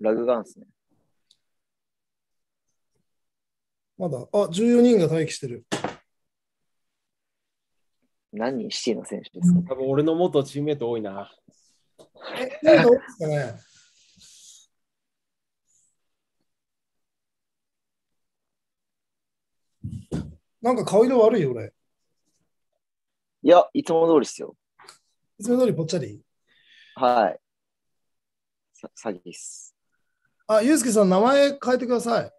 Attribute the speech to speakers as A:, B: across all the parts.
A: ラグガンですね。
B: まだ、あ、14
A: 人が待機してる。何人シティの選手ですか、多分俺の元チームメート多いな。
C: え、多いですかね
A: なんか顔色悪いよ、俺。いや、いつも通りですよ。
B: いつも通りぽっちゃり
A: はい。さ詐欺っす。
B: あ、ゆうすけさん、名前変えてください。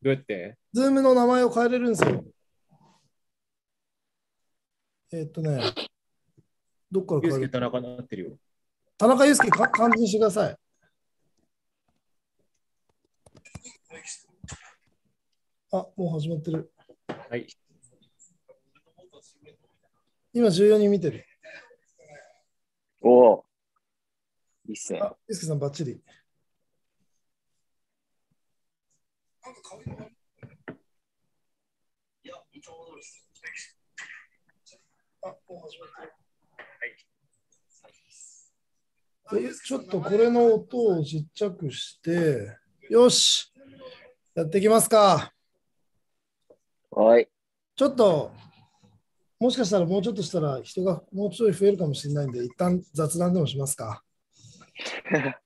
B: どうやってズームの名前を変えれるんですよ。えー、っとね、
D: どっから変えるユースケ田中になってるよ。
B: 田中ゆうすけ、か漢字にしてください。あ、もう始まってる。はい。今14人見てる。
A: おお。いいっすね。ゆ
B: うすけさん、ばっちり。ちょっちょっとこれの音をちっちゃくして、よし、やっていきますか。はい。ちょっと、もしかしたらもうちょっとしたら人がもうちょい増えるかもしれないんで、一旦雑談でもしますか。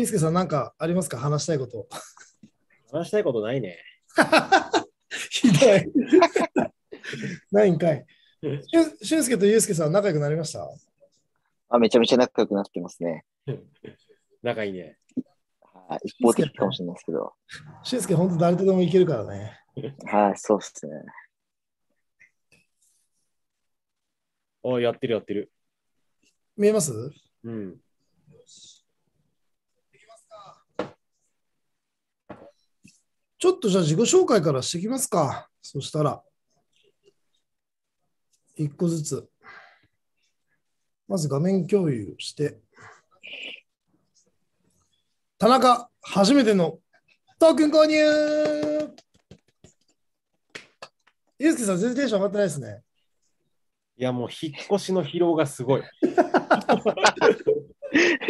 B: インスケさん、なんかありますか話したいこと。話したい
D: こ
A: とないね。ひど
B: い。ないんかい。すけとユうスケさん、仲良くなりました
A: あめちゃめちゃ仲良くなってますね。仲いいね。はい、一方的かもしれないですけど。
B: すけ、本当誰とでもいけるからね。
A: はい、そうっすね。
D: おやってるやってる。見えますうん。
B: ちょっとじゃあ自己紹介からしていきますか。そしたら、一個ずつ。まず画面共有して。田中、初めてのトークン購入ユうスケさん、全然テンション上がってないですね。
D: いや、もう引っ越しの疲労がすごい。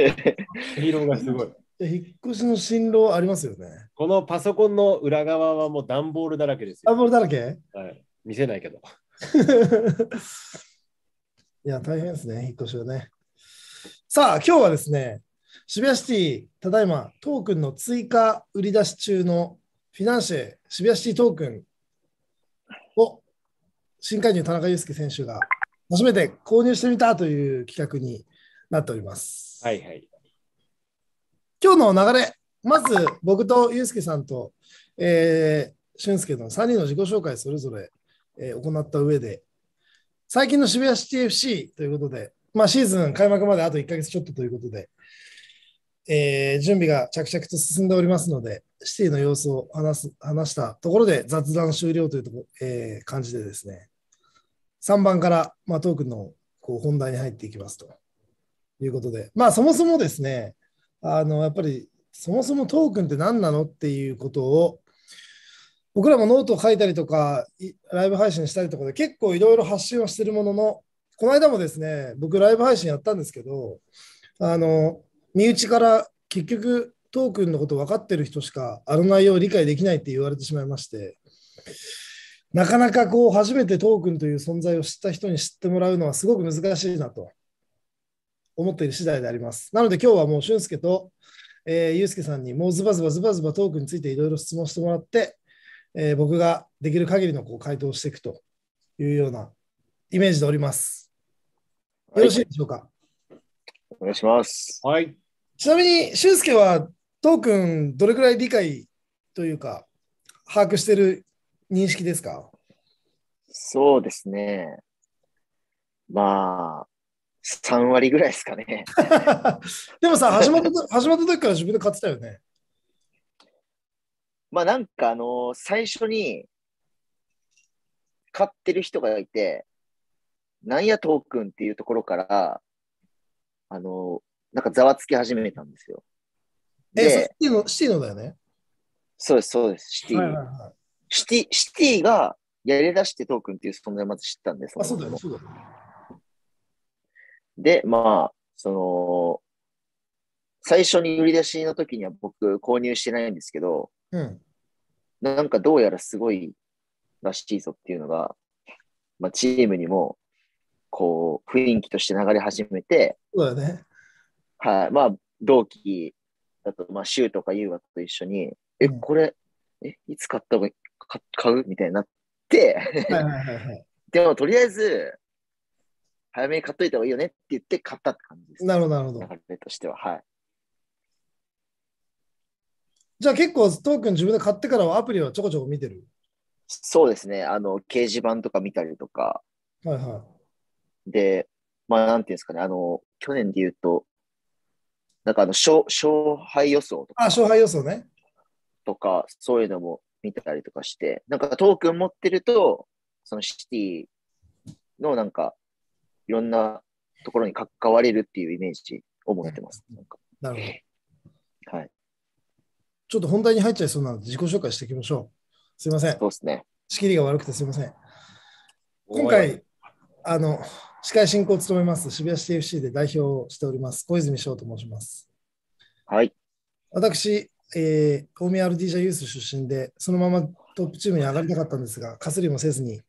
D: 疲労がすごい。
B: 引っ越しの進路ありますよね。
D: このパソコンの裏側はもう段ボールだらけですよ。段ボールだらけはい。見せないけど。
B: いや、大変ですね、引っ越しはね。さあ、今日はですね、渋谷シティ、ただいまトークンの追加売り出し中のフィナンシェ渋谷シティトークンを新加入田中裕介選手が初めて購入してみたという企画になっております。はいはい。今日の流れ、まず僕とユうスケさんと、えー、俊介の3人の自己紹介それぞれ、えー、行った上で、最近の渋谷シティ FC ということで、まあ、シーズン開幕まであと1か月ちょっとということで、えー、準備が着々と進んでおりますので、シティの様子を話す話したところで雑談終了というとこ、えー、感じでですね、3番から、まあ、トークのこう本題に入っていきますということで、まあ、そもそもですね、あのやっぱりそもそもトークンって何なのっていうことを僕らもノートを書いたりとかライブ配信したりとかで結構いろいろ発信はしてるもののこの間もですね僕ライブ配信やったんですけどあの身内から結局トークンのこと分かってる人しかあの内容を理解できないって言われてしまいましてなかなかこう初めてトークンという存在を知った人に知ってもらうのはすごく難しいなと思っている次第であります。なので今日はもう俊介と、えー、ゆうすけさんにもうズバズバズバズバトークについていろいろ質問してもらって、えー、僕ができる限りのこう回答をしていくというようなイメージでおります。よろしいでしょうか、はい、
A: お願いします。はい。
B: ちなみに、俊介はトークンどれくらい理解というか、把握している認識ですか
A: そうですね。まあ、3割ぐらいですかね。
B: でもさ、始まった始まった時から自分で買ってたよ
A: ね。まあなんかあのー、最初に買ってる人がいて、なんやトークンっていうところから、あのー、なんかざわつき始めたんですよ。え、シテ
B: ィの、シティのだよね。
A: そうです、そうです、シティ、はいはいはい、シティ、シティがやりだしてトークンっていう存在をまず知ったんです。あ、そうだよ、ね、そうだよ、ね。で、まあ、その、最初に売り出しの時には僕購入してないんですけど、うん、なんかどうやらすごいらしいぞっていうのが、まあ、チームにもこう雰囲気として流れ始めて、そうだね。はい。まあ、同期だと、まあ、シュとかユーワと一緒に、うん、え、これ、え、いつ買った方が買うみたいになってはい、でもとりあえず、早めに買っといた方がいいよねって言って買ったって感じです、ね。なるほど、なるほど。流れとしては、はい。
B: じゃあ結構、トークン自分で買ってからはアプリはちょこちょこ見てる
A: そうですね。あの、掲示板とか見たりとか。はいはい。で、まあ、なんていうんですかね。あの、去年で言うと、なんかあの勝、勝敗予想と
B: か。あ、勝敗予想ね。
A: とか、そういうのも見たりとかして、なんかトークン持ってると、そのシティのなんか、いろんなところに関われるっていうイメージを持ってます。なるほど。はい。
B: ちょっと本題に入っちゃいそうなので自己紹介していきましょう。すいません。そうですね。仕切りが悪くてすいません。今回、あの、司会進行を務めます、渋谷 CFC で代表をしております、小泉翔と申します。はい。私、えー、大宮 RD ジャユース出身で、そのままトップチームに上がりたかったんですが、かすりもせずに、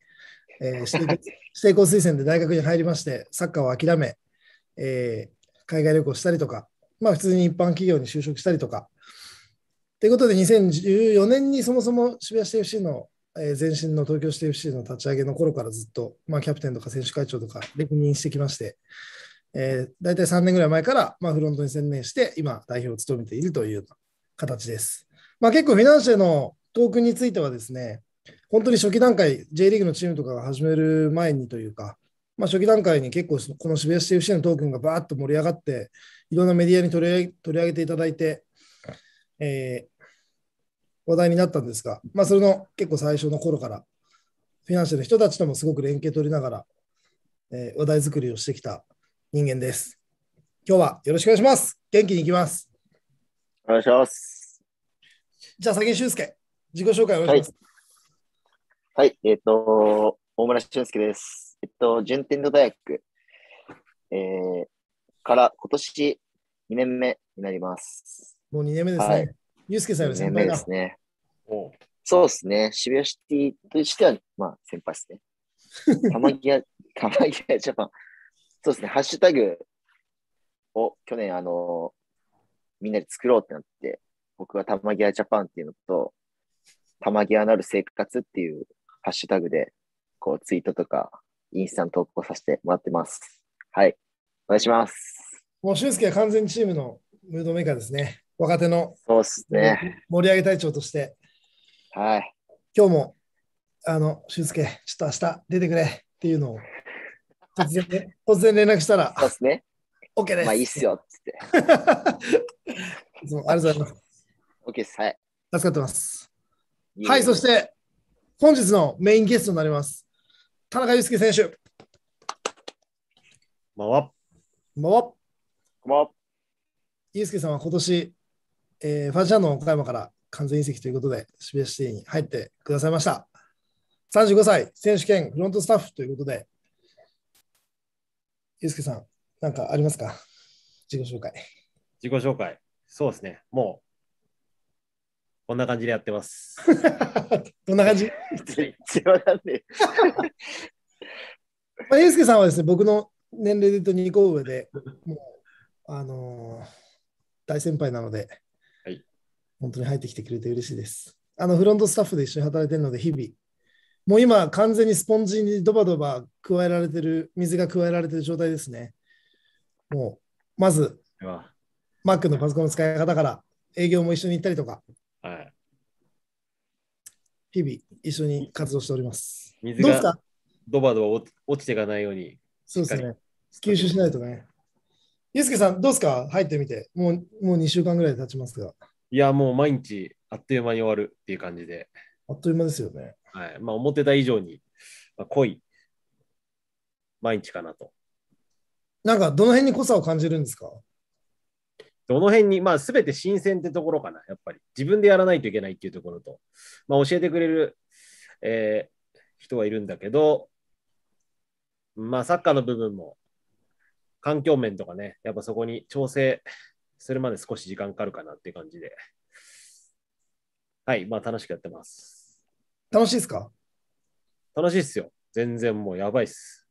B: えー、指定 指定校推薦で大学に入りまして、サッカーを諦め、えー、海外旅行したりとか、まあ、普通に一般企業に就職したりとか。ということで、2014年にそもそも渋谷市 FC のえー、前身の東京市 TFC の立ち上げの頃からずっと、まあ、キャプテンとか選手会長とか歴任してきまして、えー、大体3年ぐらい前から、まあ、フロントに専念して、今、代表を務めているという形です。まあ、結構、フィナンシェのトークンについてはですね、本当に初期段階、J リーグのチームとかが始める前にというか、まあ、初期段階に結構この渋谷 CFC のトークンがバーっと盛り上がって、いろんなメディアに取り取り上げていただいて、えー、話題になったんですが、まあ、それの結構最初の頃から、フィナンシェの人たちともすごく連携取りながら、えー、話題作りをしてきた人間です。今日はよろしくお願いします。元気にいきます。
A: お願いします。
B: じゃあ先に俊介、
A: 自己紹介お願いします。はいはい、えっ、ー、と、大村俊介です。えっ、と、順天堂大学、えー、から今年2年目になります。
B: もう2年目ですね。祐、は、介、い、さんより先輩2年目ですね。
A: そうですね。渋谷シティとしては、まあ、先輩ですね。たまぎや、たまぎやジャパン。そうですね。ハッシュタグを去年、あの、みんなで作ろうってなって、僕はまぎやジャパンっていうのと、たまぎやなる生活っていうハッシュタグで、こう、ツイートとか、インスタンの投稿させてもらってます。はい。お願いします。
B: もう、俊介は完全にチームのムードメーカーですね。若手の。
A: そうですね。
B: 盛り上げ隊長として。はい。今日も、あの、俊介、ちょっと明日出てくれっていうのを、突然、突然連絡したら。そうですね。
A: OK です。まあいいっすよ、つって。
B: いつもありがとうございます。OK です。はい。助かってます。はい、そして、本日のメインゲストになります。田中祐介選手。まわ。まわ。んは。祐介さんは今年、えー、ファジャンの岡山から完全移籍ということで、渋谷シティに入ってくださいました。35歳、選手権フロントスタッフということで、祐介さん、何かありますか自己紹介。
D: 自己紹介。そうですね。もこんな感じでやってます。
B: ど んな感じ まあ、ゆうすけさんはですね、僕の年齢で言うと2個上で、もう、あのー、大先輩なので、はい、本当に入ってきてくれて嬉しいです。あの、フロントスタッフで一緒に働いてるので、日々、もう今、完全にスポンジにドバドバ加えられてる、水が加えられてる状態ですね。もう、まず、マックのパソコンの使い方から、営業も一緒に行ったりとか、はい。日々、一緒に活動しております。
D: 水がドバドバ落ちていかないように。
B: そうですね。吸収しないとね。ユうスケさん、どうですか入ってみて。もう、もう2週間ぐらい経ちますが。
D: いや、もう毎日、あっという間に終わるっていう感じで。
B: あっという間ですよね。
D: はい。まあ、思ってた以上に、まあ、濃い、毎日かなと。
B: なんか、どの辺に濃さを感じるんですか
D: どの辺に、まあ、全て新鮮ってところかな、やっぱり。自分でやらないといけないっていうところと、まあ、教えてくれる、えー、人はいるんだけど、まあ、サッカーの部分も、環境面とかね、やっぱそこに調整するまで少し時間かかるかなって感じで、はい、まあ、楽しくやってます。楽しいですか楽しいっすよ。全然もうやばいっす。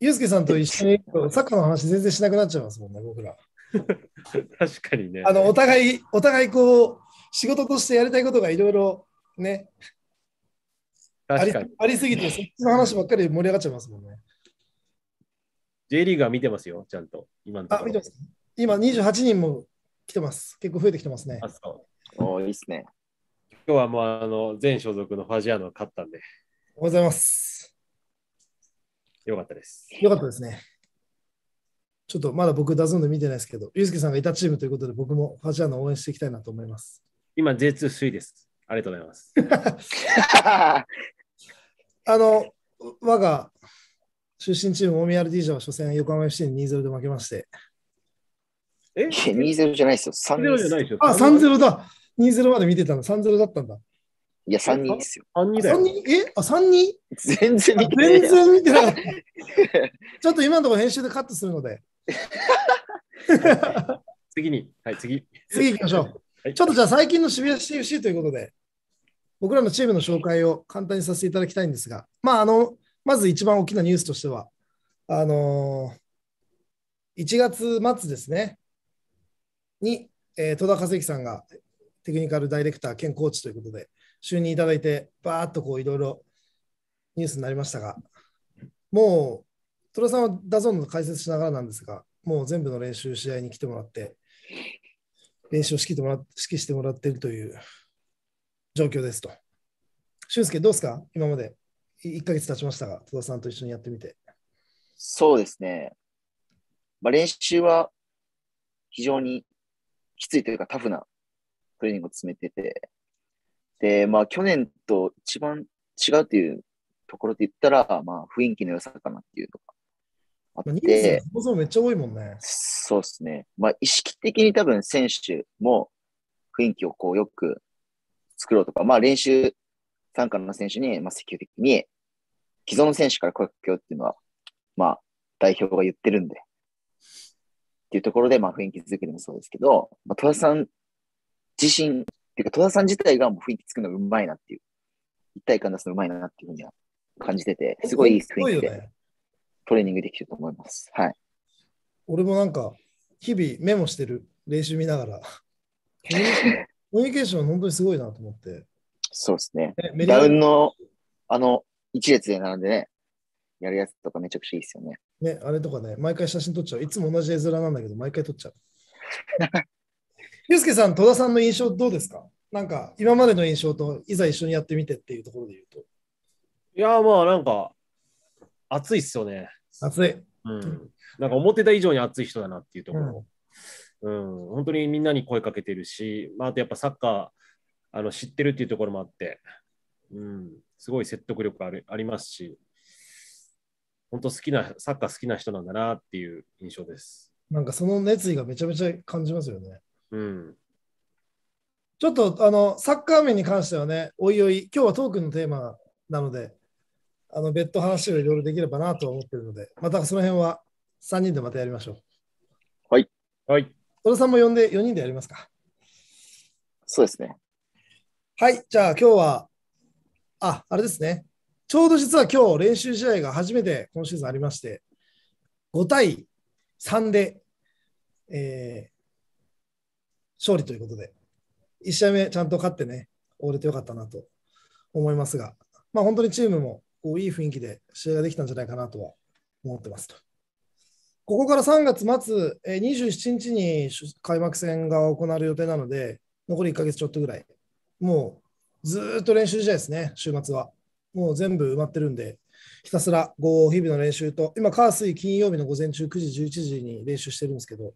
B: ユうスケさんと一緒にサッカーの話全然しなくなっちゃいますもんね、僕ら。
C: 確かにね。あの、お互
B: い、お互いこう、仕事としてやりたいことがいろいろね、ありありすぎて、そっちの話ばっかり盛り上がっちゃいますもんね。
D: J リーガー見てますよ、ちゃんと。今あ、見
B: てます。今28人も来てます。結構増えてきてますね。あ、そ
D: う。おいいっすね。今日はもうあの全所属のファジアーノ勝ったんで。
B: おはようございます。
D: よかったです。
B: よかったですね。ちょっとまだ僕、ダゾンで見てないですけど、ユースケさんがいたチームということで、僕もファジアーノ応援していきたいなと思います。
D: 今、J2 首位です。ありがとう
C: ございます。あ
B: の、我が出身チーム、大宮ディジャは初戦、横浜 FC に2-0で負けまして。
A: え ?2-0 じゃないですよ。3-0じゃないですよ。あ、3-0
B: だ。2-0まで見てたの、3-0だったんだ。
A: いや、3人ですよ。3人だよ。えあ、3人全然見てない。全然見てな
B: い。ちょっと今のところ編集でカットするので。
D: 次に、はい、次。次行きましょう。
B: はい、ちょっとじゃあ最近の渋谷 CFC ということで、僕らのチームの紹介を簡単にさせていただきたいんですが、まあ、あのまず一番大きなニュースとしては、あのー、1月末ですね、に、えー、戸田和之さんがテクニカルダイレクター兼コーチということで、就任いただいて、ばーっとこういろいろニュースになりましたが、もう、戸田さんはダゾーンの解説しながらなんですが、もう全部の練習、試合に来てもらって、練習を指揮てもら指揮してもらっているという状況ですと。俊介、どうですか、今まで1か月経ちましたが、戸田さんと一緒にやって
A: みて。そうですね、まあ、練習は非常にきついというか、タフなトレーニングを詰めてて、で、まあ、去年と一番違うというところで言ったら、まあ、雰囲気の良さかなっていうのがあって。そ
B: もそもめっちゃ多いもんね。
A: そうですね。まあ、意識的に多分選手も雰囲気をこうよく作ろうとか、まあ、練習参加の選手に、まあ、積極的に既存の選手から声かけようっていうのは、まあ、代表が言ってるんで。っていうところで、まあ、雰囲気作りもそうですけど、まあ、戸田さん自身、っていうか、戸田さん自体がもう雰囲気作るのがうまいなっていう、一体感出すのうまいなっていうふうには感じてて、すごいいい雰囲気で。トレーニングできると思います。はい。
B: 俺もなんか、日々メモしてる練習見ながら、コミュニケーション本当にすごいなと思って。
A: そうですね。ダウンの、あの、一列で並んでね、やるやつとかめちゃくちゃいいですよね。
B: ね、あれとかね、毎回写真撮っちゃう。いつも同じ絵面なんだけど、毎回撮っちゃう。ゆうすけさん、戸田さんの印象どうですかなんか、今までの印象と、いざ一緒にやってみてっていうところで言うと。
D: いや、まあ、なんか、熱いっすよね。
B: 熱い。うん。
D: なんか思ってた以上に熱い人だなっていうところ。うん、うん、本当にみんなに声かけてるし、まあ、あとやっぱサッカーあの知ってるっていうところもあって、うん、すごい説得力あるありますし、本当好きな、サッカー好きな人なんだなっていう印象です。
B: なんかその熱意がめちゃめちゃ感じますよね。うん。ちょっとあのサッカー面に関してはね、おいおい、今日はトークのテーマなので、あの別途話をいろいろできればなと思ってるので、またその辺は3人でまたやりましょう。はい。はい。トロさんも呼んで4人でやりますか。そうですね。はい。じゃあ今日は、あ、あれですね。ちょうど実は今日練習試合が初めて今シーズンありまして、5対3で、えー、勝利ということで、1試合目ちゃんと勝ってね、終われてよかったなと思いますが、まあ本当にチームもこういい雰囲気で試合ができたんじゃないかなとは思ってますと。ここから3月末、え27日に開幕戦が行われる予定なので、残り1か月ちょっとぐらい、もうずっと練習試合ですね、週末は。もう全部埋まってるんで、ひたすら日々の練習と、今、火水金曜日の午前中9時、11時に練習してるんですけど、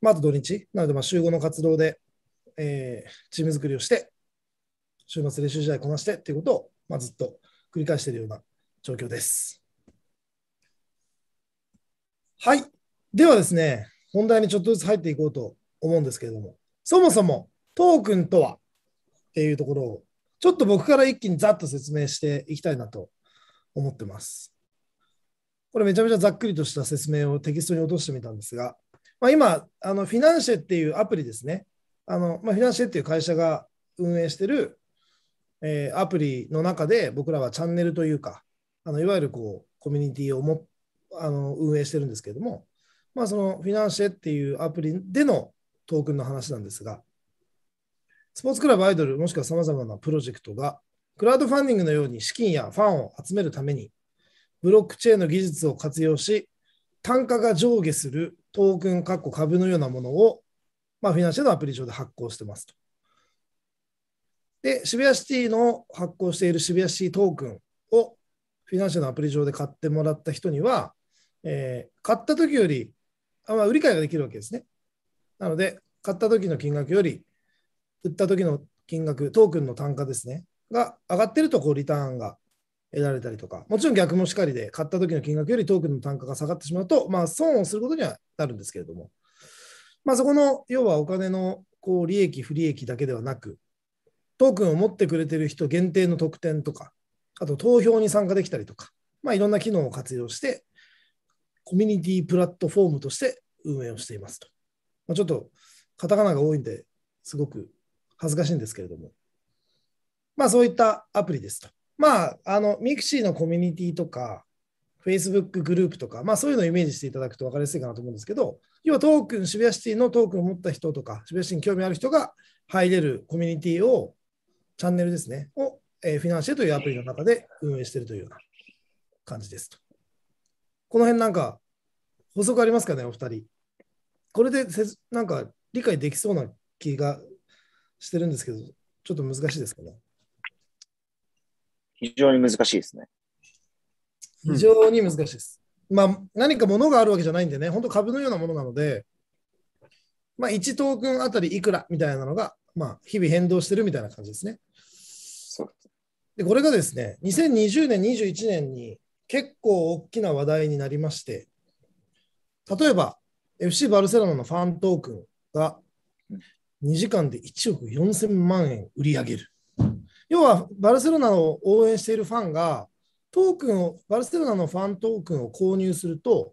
B: まあ、あと土日、なのでまあ週5の活動で、えー、チーム作りをして、週末練習試合こなしてっていうことを、まあ、ずっと繰り返しているような状況です。はい。ではですね、本題にちょっとずつ入っていこうと思うんですけれども、そもそもトークンとはっていうところを、ちょっと僕から一気にざっと説明していきたいなと思ってます。これめちゃめちゃざっくりとした説明をテキストに落としてみたんですが、まあ、今、あのフィナンシェっていうアプリですね。あのまあ、フィナンシェっていう会社が運営してるえー、アプリの中で僕らはチャンネルというか、あのいわゆるこうコミュニティをもあの運営してるんですけれども、まあ、そのフィナンシェっていうアプリでのトークンの話なんですが、スポーツクラブアイドル、もしくはさまざまなプロジェクトが、クラウドファンディングのように資金やファンを集めるために、ブロックチェーンの技術を活用し、単価が上下するトークン、株のようなものを、まあ、フィナンシェのアプリ上で発行してますと。で、渋谷シティの発行している渋谷シティトークンをフィナンシェのアプリ上で買ってもらった人には、えー、買った時より、あまあ、売り買いができるわけですね。なので、買った時の金額より、売った時の金額、トークンの単価ですね、が上がってると、こう、リターンが得られたりとか、もちろん逆もしかりで、買った時の金額よりトークンの単価が下がってしまうと、まあ、損をすることにはなるんですけれども、まあ、そこの、要はお金のこう利益、不利益だけではなく、トークンを持ってくれてる人限定の特典とか、あと投票に参加できたりとか、まあ、いろんな機能を活用して、コミュニティプラットフォームとして運営をしていますと。まあ、ちょっとカタカナが多いんですごく恥ずかしいんですけれども、まあそういったアプリですと。まあ、あの、ミクシーのコミュニティとか、Facebook グループとか、まあそういうのをイメージしていただくと分かりやすいかなと思うんですけど、要はトークン、渋谷シティのトークンを持った人とか、渋谷シティに興味ある人が入れるコミュニティをチャンネルですね、を、えー、フィナンシェというアプリの中で運営しているというような感じですと。この辺なんか補足ありますかね、お二人。これでせなんか理解できそうな気がしてるんですけど、ちょっと難しいですかね。
A: 非常に難しいですね。
B: 非常に難しいです。うん、まあ、何かものがあるわけじゃないんでね、本当株のようなものなので、まあ、1トークンあたりいくらみたいなのが、まあ、日々変動してるみたいな感じですね。そうでこれがですね、2020年、21年に結構大きな話題になりまして、例えば FC バルセロナのファントークンが2時間で1億4000万円売り上げる。要はバルセロナを応援しているファンがトークンをバルセロナのファントークンを購入すると、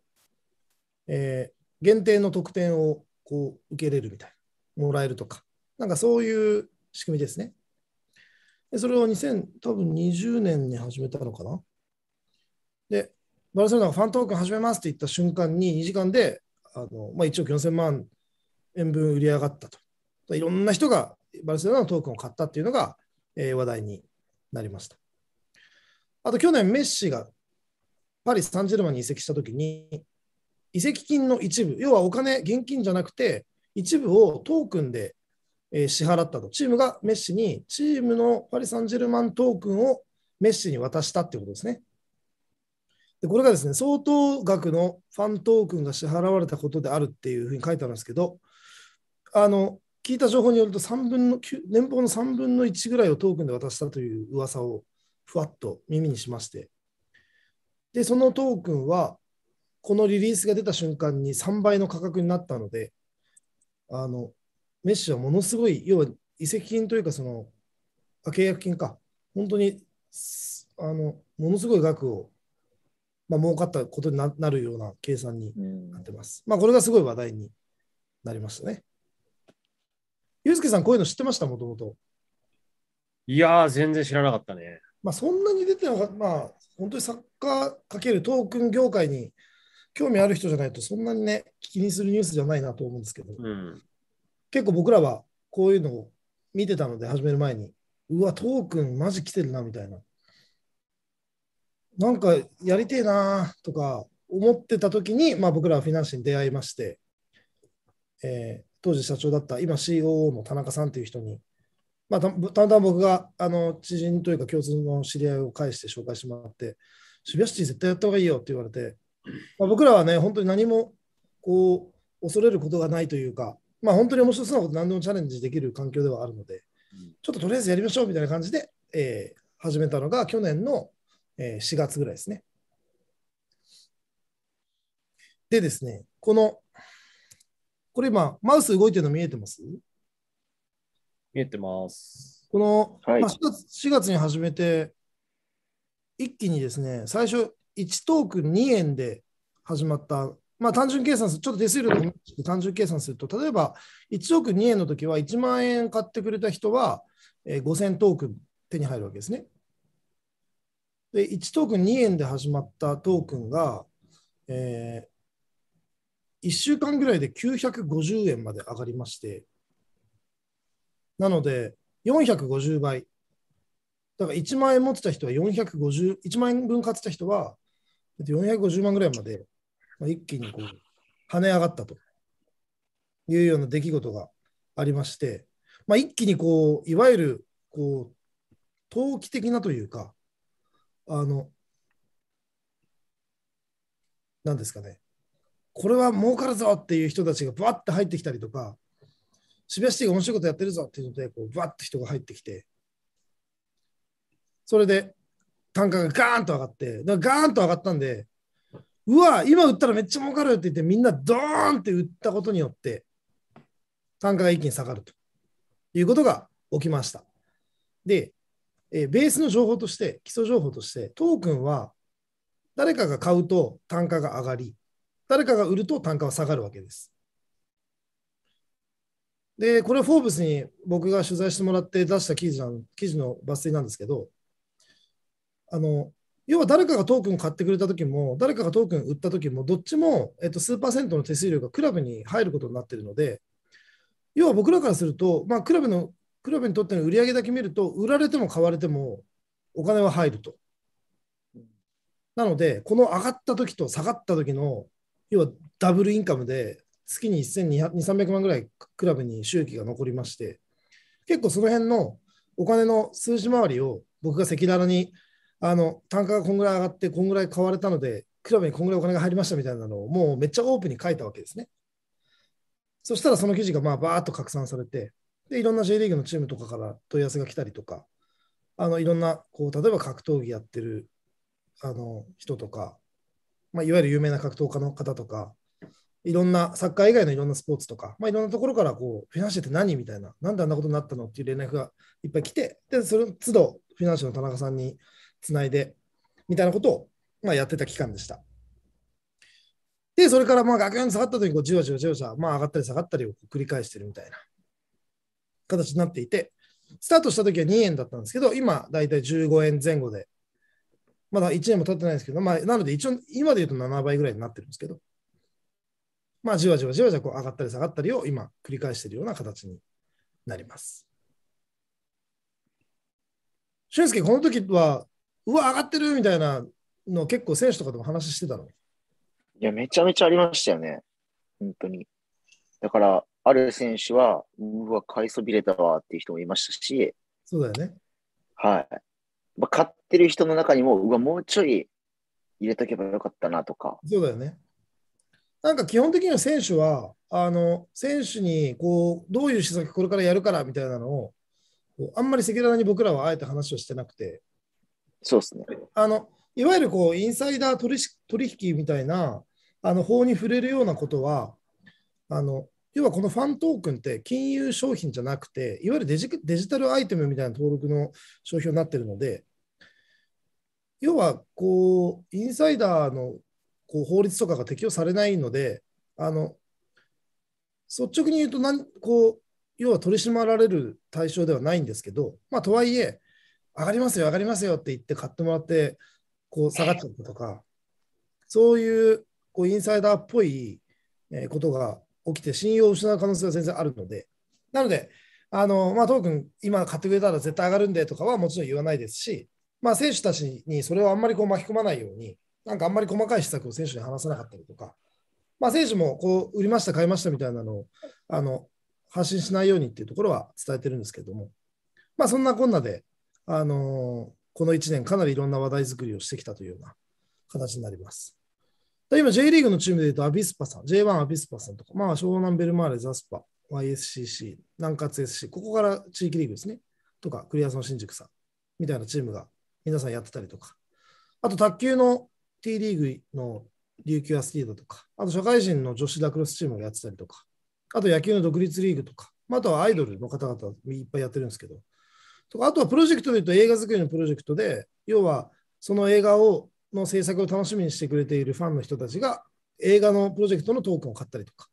B: えー、限定の特典をこう受けれるみたいなもらえるとかなんかそういう仕組みですね。それを2020年に始めたのかな。で、バルセロナがファントークン始めますって言った瞬間に2時間であの、まあ、1億4000万円分売り上がったと。いろんな人がバルセロナのトークンを買ったっていうのが、えー、話題になりました。あと去年メッシがパリ・サンジェルマンに移籍したときに、移籍金の一部、要はお金、現金じゃなくて、一部をトークンでえ支払ったと。チームがメッシに、チームのパリ・サンジェルマントークンをメッシに渡したってことですね。でこれがですね、相当額のファントークンが支払われたことであるっていうふうに書いてあるんですけど、あの、聞いた情報によると3分の9、年俸の3分の1ぐらいをトークンで渡したという噂をふわっと耳にしまして、で、そのトークンは、このリリースが出た瞬間に3倍の価格になったので、あの、メッシはものすごい、要は移籍金というか、その、あ契約金か、本当に、あの、ものすごい額を、まあ、儲かったことにななるような計算になってます。まあ、これがすごい話題になりましたね。ユうスケさん、こういうの知ってましたもともと。
C: い
D: やー、全然知らなかったね。
B: まあ、そんなに出てなかった、まあ、本当にサッカーかけるトークン業界に興味ある人じゃないと、そんなにね、気にするニュースじゃないなと思うんですけど、うん、結構僕らはこういうのを見てたので、始める前に、うわ、トークンマジ来てるな、みたいな。なんかやりてえなとか思ってた時に、まあ、僕らはフィナンシェに出会いまして、えー、当時社長だった今 COO の田中さんという人に、まあ、たたまた僕があの知人というか共通の知り合いを介して紹介してもらって、渋谷シティ絶対やった方がいいよって言われて、まあ、僕らはね、本当に何もこう恐れることがないというか、まあ、本当に面白そうなこと何でもチャレンジできる環境ではあるので、ちょっととりあえずやりましょうみたいな感じで、えー、始めたのが去年の、えー、4月ぐらいですね。でですね、この、これ今、マウス動いてるの見えてます
D: 見えてます。
B: この、はい、まあ4月、4月に始めて、一気にですね、最初1トーク2円で始まったまあ、単純計算する、ちょっと手数料とか単純計算すると、例えば1億2円の時は1万円買ってくれた人は、え5000トークン手に入るわけですね。で、1トークン2円で始まったトークンが、えー、1週間ぐらいで950円まで上がりまして、なので450倍。だから1万円持ってた人は450、1万円分買ってた人は450万ぐらいまで一気にこう跳ね上がったというような出来事がありまして、まあ、一気にこういわゆるこう投機的なというか、あの、なんですかね、これは儲かるぞっていう人たちがばって入ってきたりとか、渋谷シティが面白いことやってるぞっていうので、こうバって人が入ってきて、それで単価がガーンと上がって、だガーンと上がったんで、うわ、今売ったらめっちゃ儲かるって言って、みんなドーンって売ったことによって、単価が一気に下がるということが起きました。で、えベースの情報として、基礎情報として、トークンは誰かが買うと単価が上がり、誰かが売ると単価は下がるわけです。で、これ、フォーブスに僕が取材してもらって出した記事記事の抜粋なんですけど、あの、要は誰かがトークン買ってくれた時も、誰かがトークン売った時も、どっちも、えっと、数パーセントの手数料がクラブに入ることになっているので、要は僕らからすると、まあ、クラブの、クラブにとっての売り上げだけ見ると、売られても買われてもお金は入ると。なので、この上がった時と下がった時の、要はダブルインカムで、月に1200、300万ぐらいクラブに収益が残りまして、結構その辺のお金の数字回りを僕が赤裸々にあの単価がこんぐらい上がって、こんぐらい買われたので、クラブにこんぐらいお金が入りましたみたいなのを、もうめっちゃオープンに書いたわけですね。そしたらその記事がまあバーっと拡散されて、でいろんな J リーグのチームとかから問い合わせが来たりとか、あのいろんなこう例えば格闘技やってるあの人とか、まあ、いわゆる有名な格闘家の方とか、いろんなサッカー以外のいろんなスポーツとか、まあ、いろんなところからこうフィナンシェって何みたいな、なんであんなことになったのっていう連絡がいっぱい来て、でその都度フィナンシェの田中さんにつないで、みたいなことを、まあ、やってた期間でした。で、それからまあガクンと下がった時にこうじわじわじわじわ、まあ、上がったり下がったりを繰り返してるみたいな形になっていて、スタートした時は2円だったんですけど、今、だいたい15円前後で、まだ1年も経ってないんですけど、まあ、なので一応、今で言うと7倍ぐらいになってるんですけど、まあ、じわじわじわじわこう上がったり下がったりを今、繰り返しているような形になります。俊介、この時はうわ、上がってるみたいなの結構選手とかでも話してた
A: のいや、めちゃめちゃありましたよね。本当に。だから、ある選手は、うわ、買いそびれたわっていう人もいましたし、そうだよね。はい。まあ、買ってる人の中にも、うわ、もうちょい入れとけばよかったなとか。
B: そうだよね。なんか基本的には選手は、あの選手にこうどういう施策これからやるからみたいなのを、あんまり赤裸々に僕らはあえて話をしてなくて、そうですね。あの、いわゆるこう、インサイダー取引みたいな、あの、法に触れるようなことは、あの、要はこのファントークンって金融商品じゃなくて、いわゆるデジデジタルアイテムみたいな登録の商標になってるので、要はこう、インサイダーのこう法律とかが適用されないので、あの率直に言うとなんこう、要は取り締まられる対象ではないんですけど、まあ、とはいえ、上がりますよ、上がりますよって言って買ってもらって、こう下がっちゃったとか、そういうこうインサイダーっぽいことが起きて、信用を失う可能性は全然あるので、なので、あのまあ、トークン、今買ってくれたら絶対上がるんでとかはもちろん言わないですし、まあ、選手たちにそれをあんまりこう巻き込まないように、なんかあんまり細かい施策を選手に話さなかったりとか、まあ、選手もこう売りました、買いましたみたいなのをあの発信しないようにっていうところは伝えてるんですけども、まあ、そんなこんなで、あのこの1年、かなりいろんな話題作りをしてきたというような形になります。今、J リーグのチームでいうと、アビスパさん、J1 アビスパさんとか、まあ、湘南ベルマーレ、ザスパ、YSCC、南葛 SC、ここから地域リーグですね、とか、クリアソン新宿さん、みたいなチームが皆さんやってたりとか、あと卓球の T リーグの琉球アスリートとか、あと社会人の女子ダクロスチームがやってたりとか、あと野球の独立リーグとか、まあ、あとはアイドルの方々いっぱいやってるんですけど、とか、あとはプロジェクトで言うと映画作りのプロジェクトで、要はその映画をの制作を楽しみにしてくれているファンの人たちが映画のプロジェクトのトークンを買ったりとか、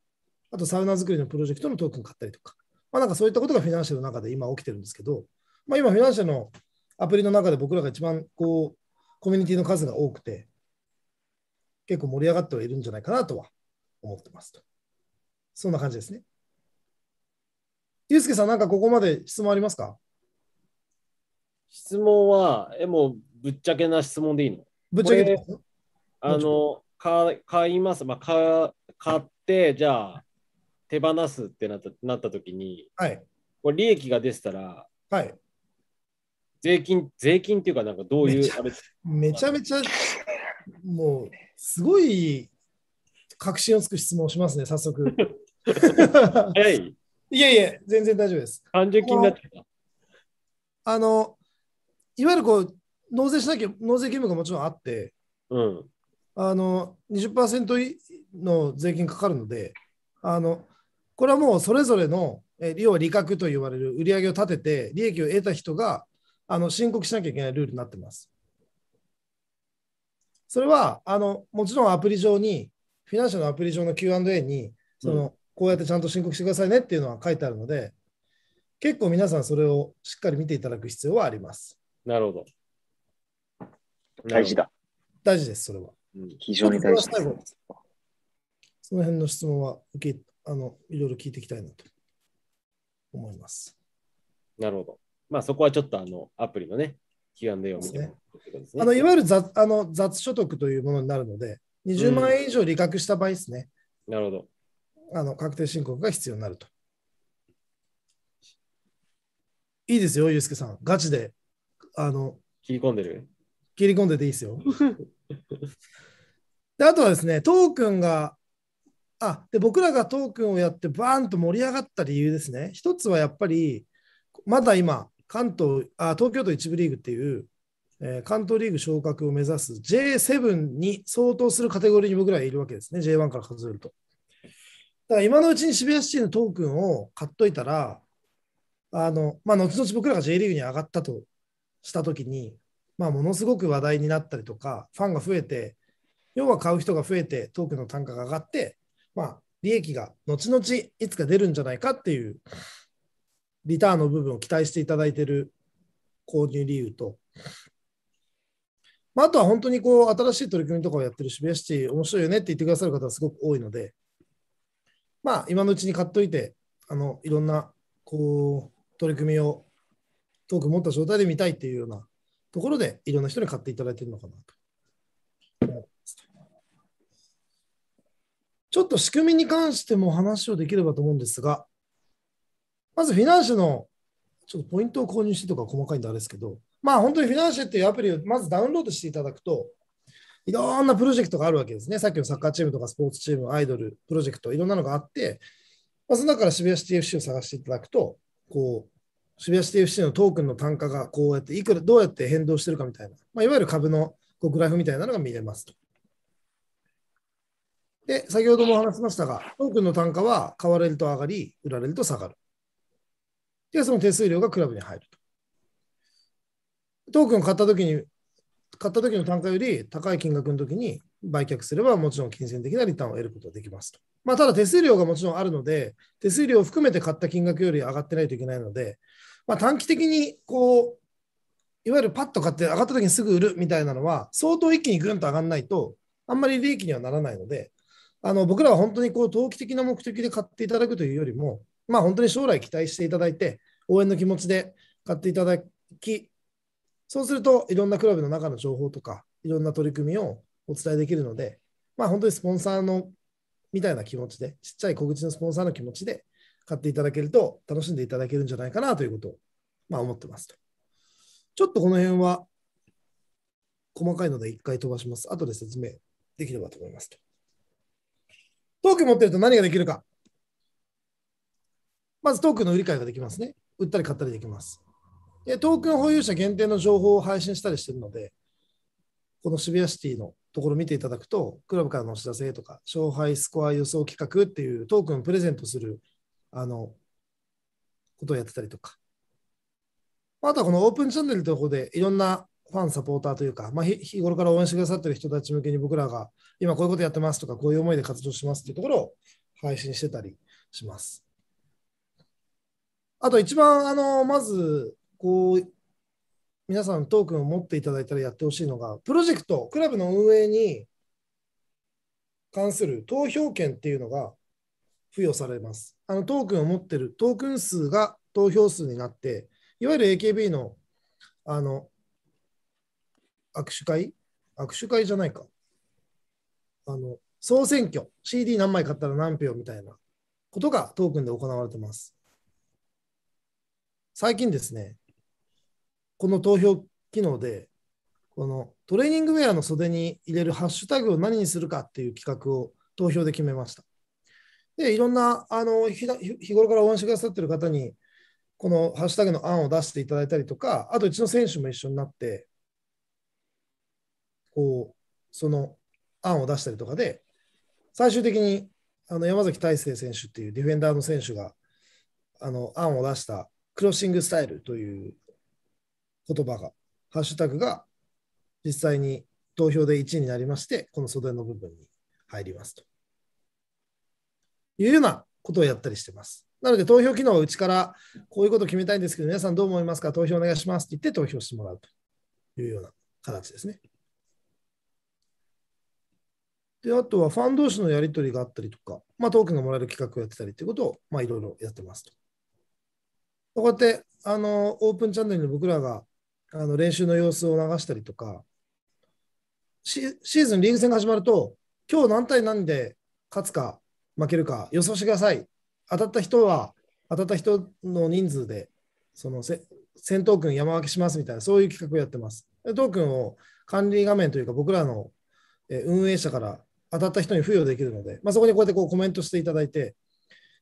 B: あとサウナ作りのプロジェクトのトークンを買ったりとか、まあ、なんかそういったことがフィナンシェの中で今起きてるんですけど、まあ、今フィナンシェのアプリの中で僕らが一番こうコミュニティの数が多くて、結構盛り上がってはいるんじゃないかなとは思ってますと。そんな感じですね。ゆうすけさん、なんかここまで質問ありますか
D: 質問は、え、もうぶっちゃけな質問でいいのぶっちゃけあの、買買います。まあ、買買って、じゃあ、手放すってなったなった時に、はい、これ利益が出てたら、はい、税金、税金っていうか、なんかどういう。
B: めちゃめちゃ、もう、すごい確信をつく質問をしますね、早速。早い いやいや、全然大丈夫です。単純気になっちゃった。あの、いわゆるこう、納税しなきゃ、納税義務がもちろんあって、うん、あの20%の税金かかるので、あのこれはもうそれぞれの、え要は利確と言われる売り上げを立てて、利益を得た人があの申告しなきゃいけないルールになってます。それはあのもちろんアプリ上に、フィナンシャルのアプリ上の Q&A に、その、うん、こうやってちゃんと申告してくださいねっていうのは書いてあるので、結構皆さんそれをしっかり見ていただく必要はあります。
D: なるほど。大事だ。
B: 大事です、それは。
D: うん、非常に大事で
B: す。その辺の質問は受けあのいろいろ聞いていきたいなと思
D: います。なるほど。まあそこはちょっとあのアプリのね、基盤で読ても、ねね、あのいわゆる
B: 雑あの雑所得というものになるので、20万円以上利確した場合ですね。うん、なるほど。あの確定申告が必要になると。いいですよ、ゆうすけさん。ガチであの、切り込んでる切り込んでていいですよ。であとはですね、トークンが、あで僕らがトークンをやってバーンと盛り上がった理由ですね。一つはやっぱり、まだ今、関東あ東京都1部リーグっていう、えー、関東リーグ昇格を目指す J7 に相当するカテゴリーに僕らはいるわけですね、J1 から数えると。だから今のうちに渋谷シティのトークンを買っといたら、あのまあ、後々僕らが J リーグに上がったとした時に、まあ、ものすごく話題になったりとかファンが増えて要は買う人が増えてトークの単価が上がって、まあ、利益が後々いつか出るんじゃないかっていうリターンの部分を期待していただいている購入理由と、まあ、あとは本当にこう新しい取り組みとかをやってる渋谷シティ面白いよねって言ってくださる方はすごく多いので、まあ、今のうちに買っといてあのいろんなこう取り組みをトーク持った状態で見たいっていうようなところで、いろんな人に買っていただいてるのかなと。ちょっと仕組みに関しても話をできればと思うんですが、まずフィナンシェのちょっとポイントを購入してとか細かいんであれですけど、まあ本当にフィナンシェっていうアプリをまずダウンロードしていただくと、いろんなプロジェクトがあるわけですね。さっきのサッカーチームとかスポーツチーム、アイドル、プロジェクト、いろんなのがあって、まあ、その中から渋谷 CTFC を探していただくと、こう、渋谷シティ FC のトークンの単価がこうやって、いくら、どうやって変動してるかみたいな、まあ、いわゆる株のグラフみたいなのが見れますと。で、先ほども話しましたが、トークンの単価は買われると上がり、売られると下がる。で、その手数料がクラブに入ると。トークンを買った時に、買った時の単価より高い金額の時に売却すれば、もちろん金銭的なリターンを得ることができますと。まあ、ただ手数料がもちろんあるので、手数料を含めて買った金額より上がってないといけないので、まあ、短期的にこういわゆるパッと買って上がった時にすぐ売るみたいなのは相当一気にぐんと上がらないとあんまり利益にはならないのであの僕らは本当にこう投機的な目的で買っていただくというよりも、まあ、本当に将来期待していただいて応援の気持ちで買っていただきそうするといろんなクラブの中の情報とかいろんな取り組みをお伝えできるので、まあ、本当にスポンサーのみたいな気持ちでちっちゃい小口のスポンサーの気持ちで買っていただけると楽しんでいただけるんじゃないかなということを、まあ、思ってますと。ちょっとこの辺は細かいので一回飛ばします。後で説明できればと思いますと。トーク持ってると何ができるか。まずトークの売り買いができますね。売ったり買ったりできます。でトークン保有者限定の情報を配信したりしてるので、この渋谷シティのところ見ていただくと、クラブからのお知らせとか、勝敗スコア予想企画っていうトークンプレゼントするあの、ことをやってたりとか。あとはこのオープンチャンネルというところで、いろんなファン、サポーターというか、まあ、日頃から応援してくださってる人たち向けに僕らが今こういうことやってますとか、こういう思いで活動しますっていうところを配信してたりします。あと一番、あの、まず、こう、皆さんトークンを持っていただいたらやってほしいのが、プロジェクト、クラブの運営に関する投票権っていうのが付与されます。あのトークンを持ってるトークン数が投票数になって、いわゆる AKB のあの握手会握手会じゃないか。あの総選挙、CD 何枚買ったら何票みたいなことがトークンで行われてます。最近ですね、この投票機能で、このトレーニングウェアの袖に入れるハッシュタグを何にするかっていう企画を投票で決めました。で、いろんな、あの、日頃から応援してくださってる方に、このハッシュタグの案を出していただいたりとか、あとうちの選手も一緒になって、こう、その案を出したりとかで、最終的にあの山崎大成選手っていうディフェンダーの選手があの案を出したクロッシングスタイルという言葉が、ハッシュタグが実際に投票で1位になりまして、この袖の部分に入りますと。いうようなことをやったりしてます。なので投票機能はうちからこういうことを決めたいんですけど、皆さんどう思いますか投票お願いしますって言って投票してもらうというような形ですね。で、あとはファン同士のやり取りがあったりとか、まあ、トークンがもらえる企画をやってたりということを、まあ、いろいろやってますと。こうやって、あの、オープンチャンネルの僕らが、あの、練習の様子を流したりとか、シーズンリーグ戦が始まると、今日何対何で勝つか負けるか予想してください。当たった人は、当たった人の人数で、そのせ戦闘君山分けしますみたいな、そういう企画をやってます。トークンを管理画面というか、僕らの運営者から当たった人に付与できるので、まあ、そこにこうやってこうコメントしていただいて、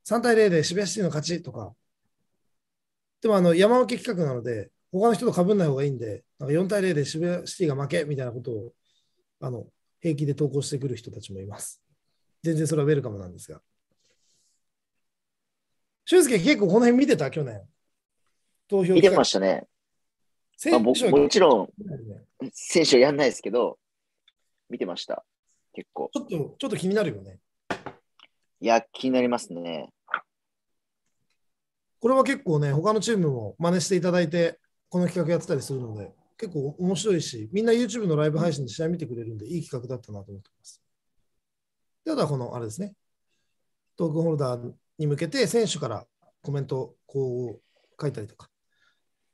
B: 3対0で渋谷シティの勝ちとか、でもあの山分け企画なので、他の人とかぶんない方がいいんで、なんか4対0で渋谷シティが負けみたいなことをあの平気で投稿してくる人たちもいます。全然それはウェルカムなんですが。俊介、結構この辺見てた、去年。
A: 投票見てましたね。選手、まあ、もちろん、選手はやんないですけど、見てました。結構。ちょっ
B: と、ちょっと気になる
A: よね。いや、気になりますね。
B: これは結構ね、他のチームも真似していただいて、この企画やってたりするので、結構面白いし、みんな YouTube のライブ配信で試合見てくれるんで、いい企画だったなと思ってます。あとはこの、あれですね、トークンホルダーに向けて選手からコメントをこう書いたりとか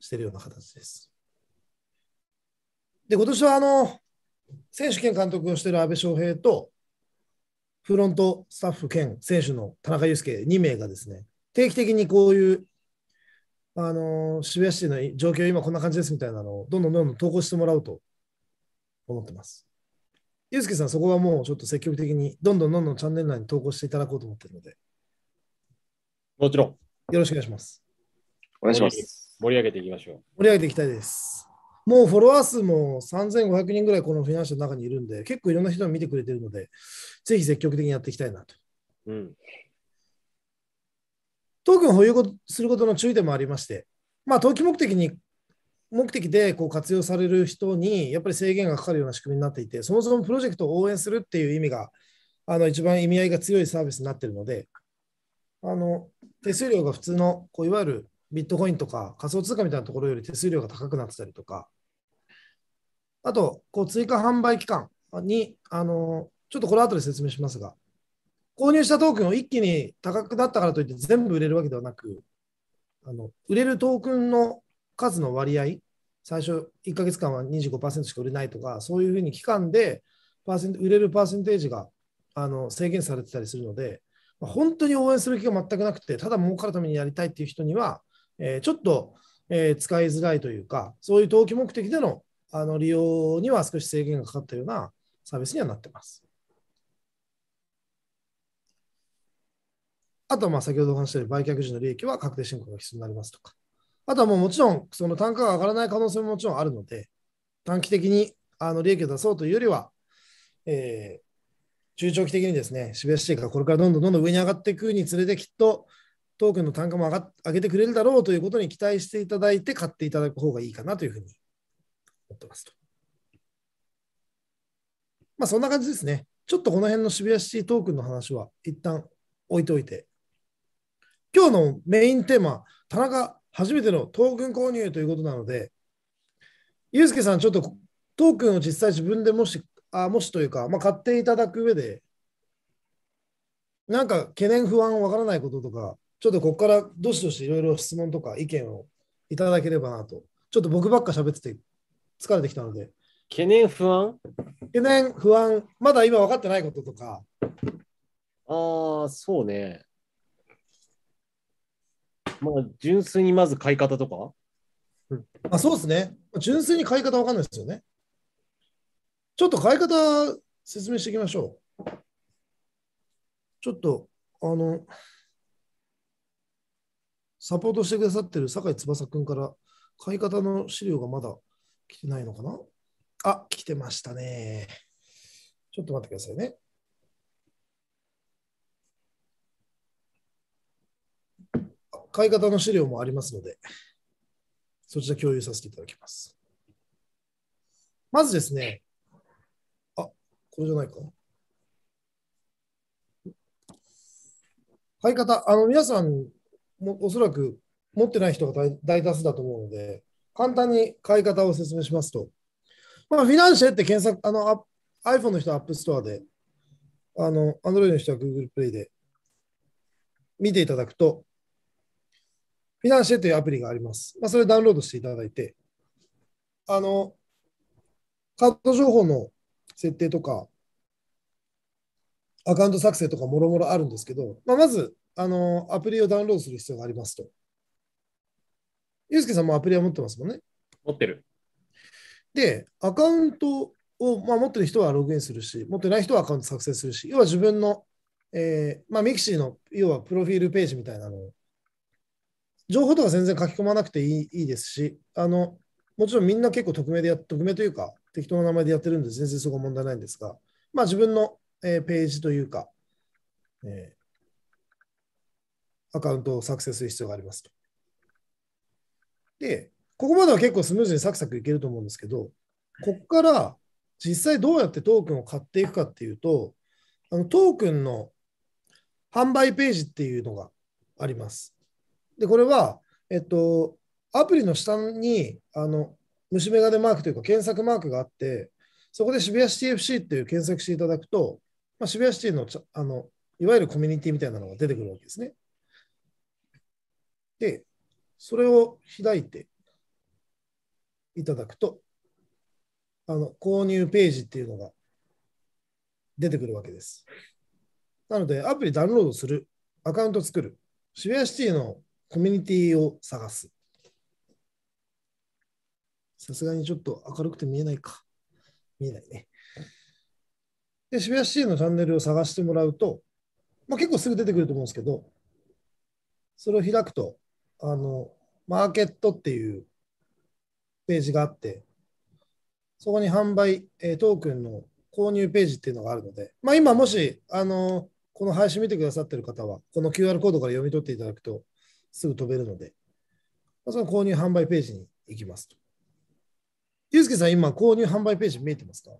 B: してるような形です。で、今年はあの、選手兼監督をしている阿部翔平と、フロントスタッフ兼選手の田中祐介2名がですね、定期的にこういう、あの渋谷市の状況、今こんな感じですみたいなのを、どんどんどんどん投稿してもらおうと思ってます。ゆうすけさん、そこはもうちょっと積極的に、どんどんどんどんチャンネル内に投稿していただこうと思っているので。もちろん。よろしくお願いします。お願いしま
D: す。盛り上げていきましょう。
B: 盛り上げていきたいです。もうフォロワー数も3500人ぐらいこのフィナンシャルの中にいるんで、結構いろんな人が見てくれてるので、ぜひ積極的にやっていきたいなと。うん。トークン保有することの注意点もありまして、まあ、投機目的に目的でこう活用される人にやっぱり制限がかかるような仕組みになっていて、そもそもプロジェクトを応援するっていう意味が、あの一番意味合いが強いサービスになっているので、あの手数料が普通のこういわゆるビットコインとか仮想通貨みたいなところより手数料が高くなってたりとか、あとこう追加販売期間にあの、ちょっとこの後で説明しますが、購入したトークンを一気に高くなったからといって全部売れるわけではなく、あの売れるトークンの数の割合、最初1か月間は25%しか売れないとか、そういうふうに期間でパーセン売れるパーセンテージがあの制限されてたりするので、まあ、本当に応援する気が全くなくて、ただ儲かるためにやりたいっていう人には、えー、ちょっと、えー、使いづらいというか、そういう投機目的でのあの利用には少し制限がかかったようなサービスにはなってます。あとはまあ先ほどお話したように売却時の利益は確定申告が必要になりますとか。あとはもうもちろん、その単価が上がらない可能性ももちろんあるので、短期的にあの利益を出そうというよりは、えー、中長期的にですね、渋谷シティがこれからどんどんどんどん上に上がっていくにつれて、きっとトークンの単価も上が上げてくれるだろうということに期待していただいて、買っていただく方がいいかなというふうに思ってますと。まあ、そんな感じですね。ちょっとこの辺の渋谷シティトークンの話は一旦置いておいて、今日のメインテーマ、田中初めてのトークン購入ということなので、ユうスケさん、ちょっとトークンを実際自分でもし、あもしというか、まあ、買っていただく上で、なんか懸念、不安、わからないこととか、ちょっとここからどしどしいろいろ質問とか意見をいただければなと。ちょっと僕ばっか喋ってて疲れてきたので。懸念、不安懸念、不安、まだ今分かってないこととか。ああ、そうね。まあ、純粋にまず買い方とか、うん、あそうですね。純粋に買い方わかんないですよね。ちょっと買い方説明していきましょう。ちょっと、あの、サポートしてくださってる酒井翼君から買い方の資料がまだ来てないのかなあ、来てましたね。ちょっと待ってくださいね。買い方の資料もありますので、そちら共有させていただきます。まずですね、あ、これじゃないか。買い方、あの皆さんもおそらく持ってない人が大多数だと思うので、簡単に買い方を説明しますと、まあ、フィナンシェって検索、あの iPhone の人は App Store で、あの Android の人は Google Play で見ていただくと、フィナンシェというアプリがあります。まあ、それをダウンロードしていただいて、あの、カード情報の設定とか、アカウント作成とかもろもろあるんですけど、まあ、まず、あの、アプリをダウンロードする必要がありますと。ユうスケさんもアプリは持ってますもんね。持ってる。で、アカウントを、まあ、持ってる人はログインするし、持ってない人はアカウント作成するし、要は自分の、えーまあ、ミキシーの要はプロフィールページみたいなのを情報とか全然書き込まなくていいいいですし、あの、もちろんみんな結構匿名でや、匿名というか、適当な名前でやってるんで、全然そこ問題ないんですが、まあ自分の、えー、ページというか、えー、アカウントを作成する必要がありますと。で、ここまでは結構スムーズにサクサクいけると思うんですけど、ここから実際どうやってトークンを買っていくかっていうと、あのトークンの販売ページっていうのがあります。で、これは、えっと、アプリの下に、あの、虫眼鏡マークというか検索マークがあって、そこで渋谷シティ FC っていう検索していただくと、まあ、渋谷シティのあのいわゆるコミュニティみたいなのが出てくるわけですね。で、それを開いていただくと、あの購入ページっていうのが出てくるわけです。なので、アプリダウンロードする、アカウント作る、渋谷シティのコミュニティを探す。さすがにちょっと明るくて見えないか。見えないね。で、渋谷 C のチャンネルを探してもらうと、まあ、結構すぐ出てくると思うんですけど、それを開くと、あの、マーケットっていうページがあって、そこに販売、えトークンの購入ページっていうのがあるので、まあ、今もし、あの、この配信見てくださってる方は、この QR コードから読み取っていただくと、すぐ飛べるので、まその購入販売ページに行きますと。ゆうすけさん、今、購入販売ページ見えてますか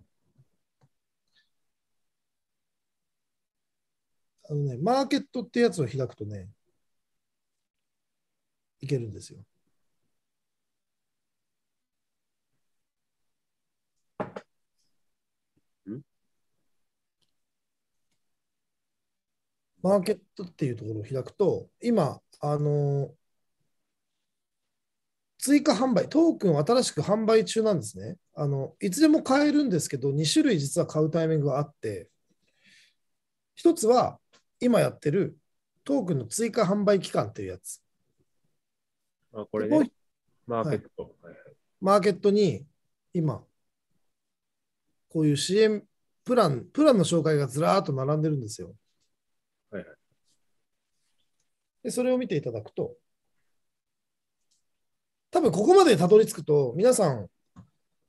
B: あのね、マーケットってやつを開くとね、いけるんですよ。マーケットっていうところを開くと、今、あの、追加販売、トークン新しく販売中なんですね。あの、いつでも買えるんですけど、2種類実は買うタイミングがあって、1つは今やってるトークンの追加販売期間っていうやつ。あ、これね。マーケット、はい、マーケットに今、こういう支援プラン、プランの紹介がずらーっと並んでるんですよ。でそれを見ていただくと、多分ここまでたどり着くと、皆さん、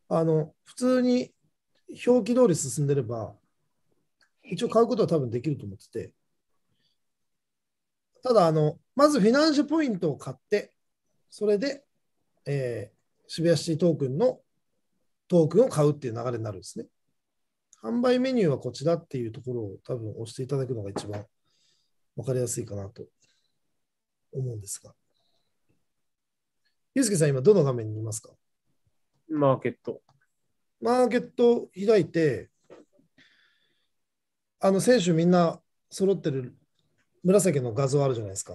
B: あの普通に表記通り進んでれば、一応買うことは多分できると思ってて、ただあの、まずフィナンシェポイントを買って、それで、えー、渋谷シティトークンのトークンを買うっていう流れになるんですね。販売メニューはこちらっていうところを多分押していただくのが一番分かりやすいかなと思うんですが。ユうスケさん、今、どの画面にいますかマーケット。マーケット開いて、あの選手みんな揃ってる紫の画像あるじゃないですか。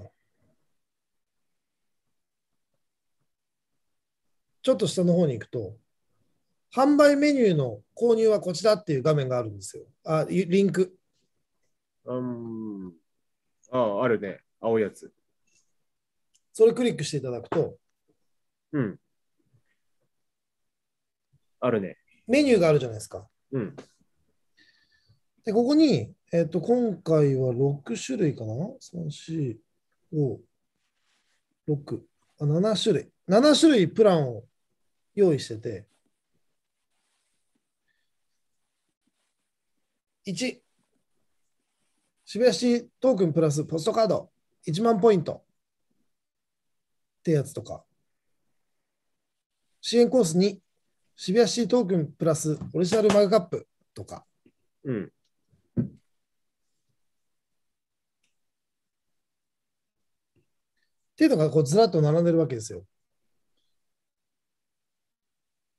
B: ちょっと下の方に行くと、販売メニューの購入はこちらっていう画面があるんですよ。あ、リンク。
D: うん。ああ、あるね。青いやつ。
B: それクリックしていただくと、うん。あるね。メニューがあるじゃないですか。うん。で、ここに、えっ、ー、と、今回は6種類かな ?3、4、5、6あ、7種類。7種類プランを用意してて、1、渋谷市トークンプラスポストカード1万ポイント。ってやつとか。支援コース2、渋谷シートークンプラスオリジナルマグカップとか。
C: うん。っ
B: ていうのがこうずらっと並んでるわけですよ。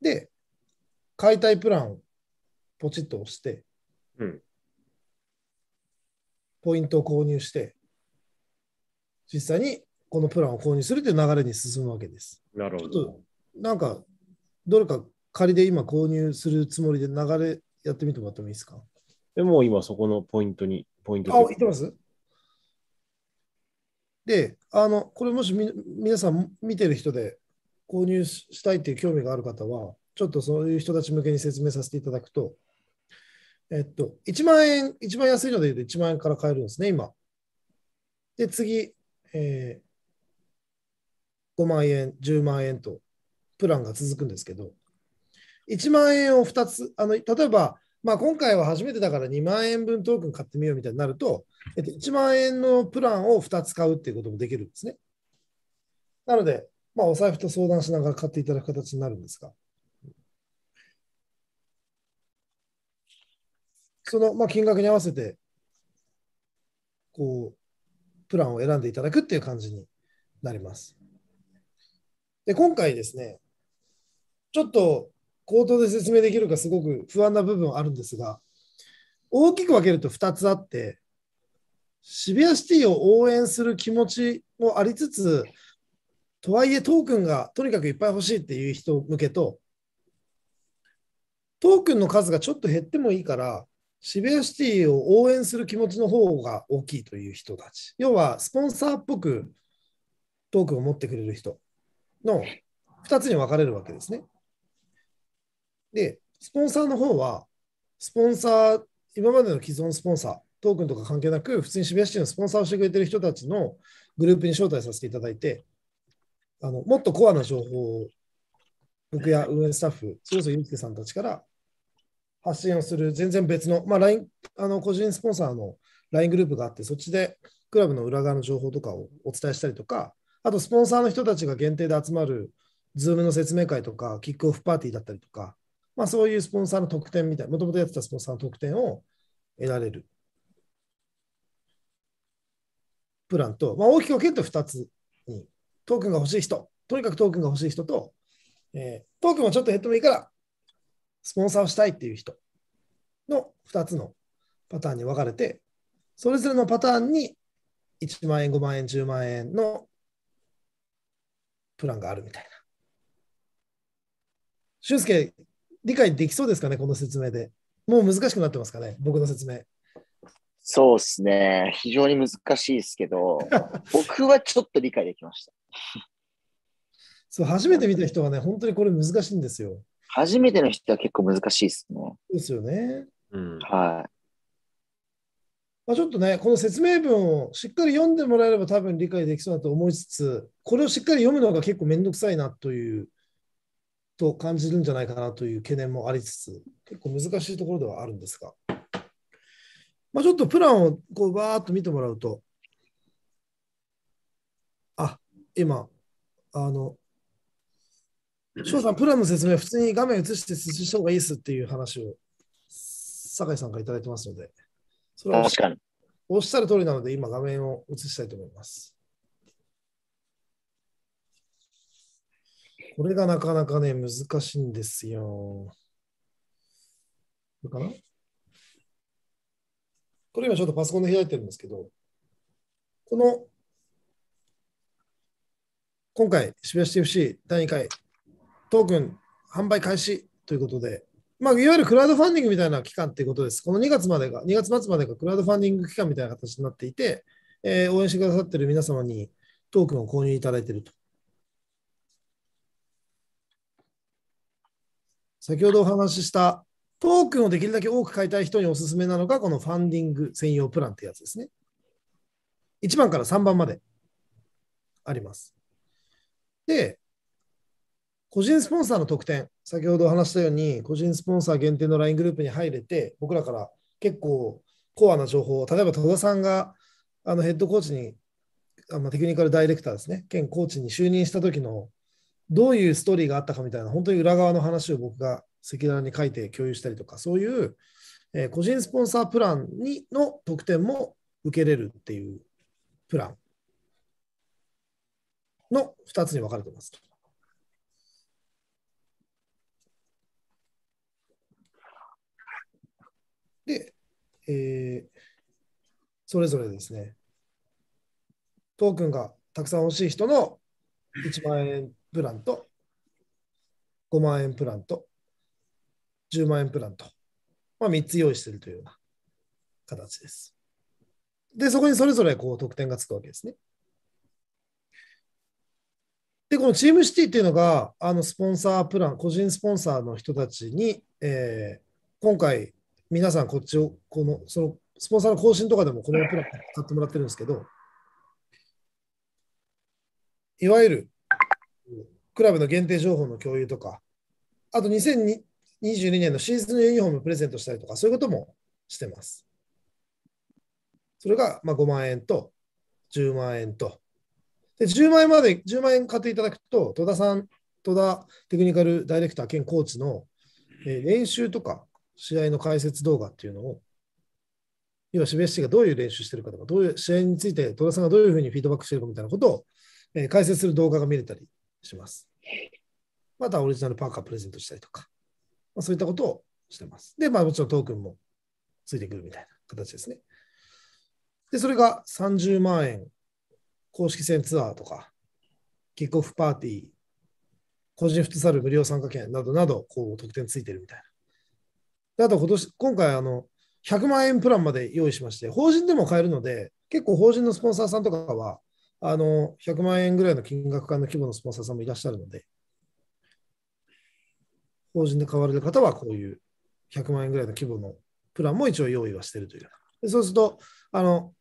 B: で、解体プランをポチッと押して、うん、ポイントを購入して、実際にこのプランを購入するという流れに進むわけです。
D: なるほど。
B: なんか、どれか仮で今購入するつもりで流れやってみてもらってもいいですか
D: でも今そこのポイントに、ポイントあ、
B: いってますで、あの、これもしみ皆さん見てる人で購入したいっていう興味がある方は、ちょっとそういう人たち向けに説明させていただくと、えっと、1万円、一番安いので言うと1万円から買えるんですね、今。で、次、えー、5万円、10万円とプランが続くんですけど、1万円を2つ、あの例えば、まあ、今回は初めてだから2万円分トークン買ってみようみたいになると、えっと、1万円のプランを2つ買うっていうこともできるんですね。なので、まあ、お財布と相談しながら買っていただく形になるんですが。その、まあ、金額に合わせて、こう、プランを選んでいただくっていう感じになります。で、今回ですね、ちょっと口頭で説明できるかすごく不安な部分あるんですが、大きく分けると2つあって、渋谷シティを応援する気持ちもありつつ、とはいえトークンがとにかくいっぱい欲しいっていう人向けと、トークンの数がちょっと減ってもいいから、渋谷シティを応援する気持ちの方が大きいという人たち。要は、スポンサーっぽくトークンを持ってくれる人。の2つに分かれるわけですね。で、スポンサーの方は、スポンサー、今までの既存スポンサー、トークンとか関係なく、普通に渋谷市のスポンサーをしてくれてる人たちのグループに招待させていただいて、あのもっとコアな情報を僕や運営スタッフ、それこそユースケさんたちから発信をする全然別の、まあ、ラインあの個人スポンサーの LINE グループがあって、そっちでクラブの裏側の情報とかをお伝えしたりとか、あとスポンサーの人たちが限定で集まる、ズームの説明会とか、キックオフパーティーだったりとか、まあ、そういうスポンサーの特典みたいな、もともとやってたスポンサーの特典を得られるプランと、まあ、大きく分けると2つに、トークンが欲しい人、とにかくトークンが欲しい人と、えー、トークンもちょっと減ってもいいから、スポンサーをしたいっていう人の2つのパターンに分かれて、それぞれのパターンに1万円、5万円、10万円のプランがあるみたいな。俊介、理解できそうですかね、この説明で。もう難しくなってますかね、僕の説明。
A: そうですね。非常に難しいですけど、僕はちょっと理解できました。
B: そう、初めて見た人はね、本当にこれ難しいんですよ。
A: 初めての人は結構難しいですね。
B: ですよね。
A: うん、はい。
B: まあ、ちょっとね、この説明文をしっかり読んでもらえれば多分理解できそうだと思いつつ、これをしっかり読むのが結構めんどくさいなという、と感じるんじゃないかなという懸念もありつつ、結構難しいところではあるんですが、まあ、ちょっとプランをこうバーっと見てもらうと、あ、今、あの、翔さん、プランの説明、普通に画面映して説明した方がいいですっていう話を、酒井さんから頂いてますので。それはおっしゃる通りなので、今画面を映したいと思います。これがなかなかね、難しいんですよ。これかなこれ今ちょっとパソコンで開いてるんですけど、この、今回、渋谷 CFC 第2回、トークン販売開始ということで、まあ、いわゆるクラウドファンディングみたいな期間っていうことです。この2月までが、2月末までがクラウドファンディング期間みたいな形になっていて、えー、応援してくださっている皆様にトークンを購入いただいていると。先ほどお話ししたトークンをできるだけ多く買いたい人におすすめなのが、このファンディング専用プランってやつですね。1番から3番まであります。で、個人スポンサーの特典、先ほど話したように、個人スポンサー限定の LINE グループに入れて、僕らから結構コアな情報を、例えば戸田さんがあのヘッドコーチに、あのテクニカルダイレクターですね、兼コーチに就任した時の、どういうストーリーがあったかみたいな、本当に裏側の話を僕が赤裸々に書いて共有したりとか、そういう、えー、個人スポンサープランにの特典も受けれるっていうプランの2つに分かれてます。で、えー、それぞれですね、トークンがたくさん欲しい人の1万円プランと、5万円プランと、10万円プランと、まあ、3つ用意しているというような形です。で、そこにそれぞれこう得点がつくわけですね。で、このチームシティっていうのが、あのスポンサープラン、個人スポンサーの人たちに、えー、今回、皆さんこっちを、この、その、スポンサーの更新とかでもこのプラン使ってもらってるんですけど、いわゆる、クラブの限定情報の共有とか、あと2022年のシーズンのユニフォームプレゼントしたりとか、そういうこともしてます。それがまあ5万円と10万円と。で10万円まで、10万円買っていただくと、戸田さん、戸田テクニカルダイレクター兼コーチの練習とか、試合の解説動画っていうのを、要は渋谷市がどういう練習してるかとか、どういう試合について戸田さんがどういうふうにフィードバックしてるかみたいなことを、えー、解説する動画が見れたりします。またオリジナルパーカープレゼントしたりとか、まあ、そういったことをしてます。で、まあもちろんトークンもついてくるみたいな形ですね。で、それが30万円、公式戦ツアーとか、キックオフパーティー、個人フットサル無料参加券などなど、こう、特典ついてるみたいなあと今年、今回あの、100万円プランまで用意しまして、法人でも買えるので、結構法人のスポンサーさんとかは、あの100万円ぐらいの金額間の規模のスポンサーさんもいらっしゃるので、法人で買われる方はこういう100万円ぐらいの規模のプランも一応用意はしているという。そうすると、あの、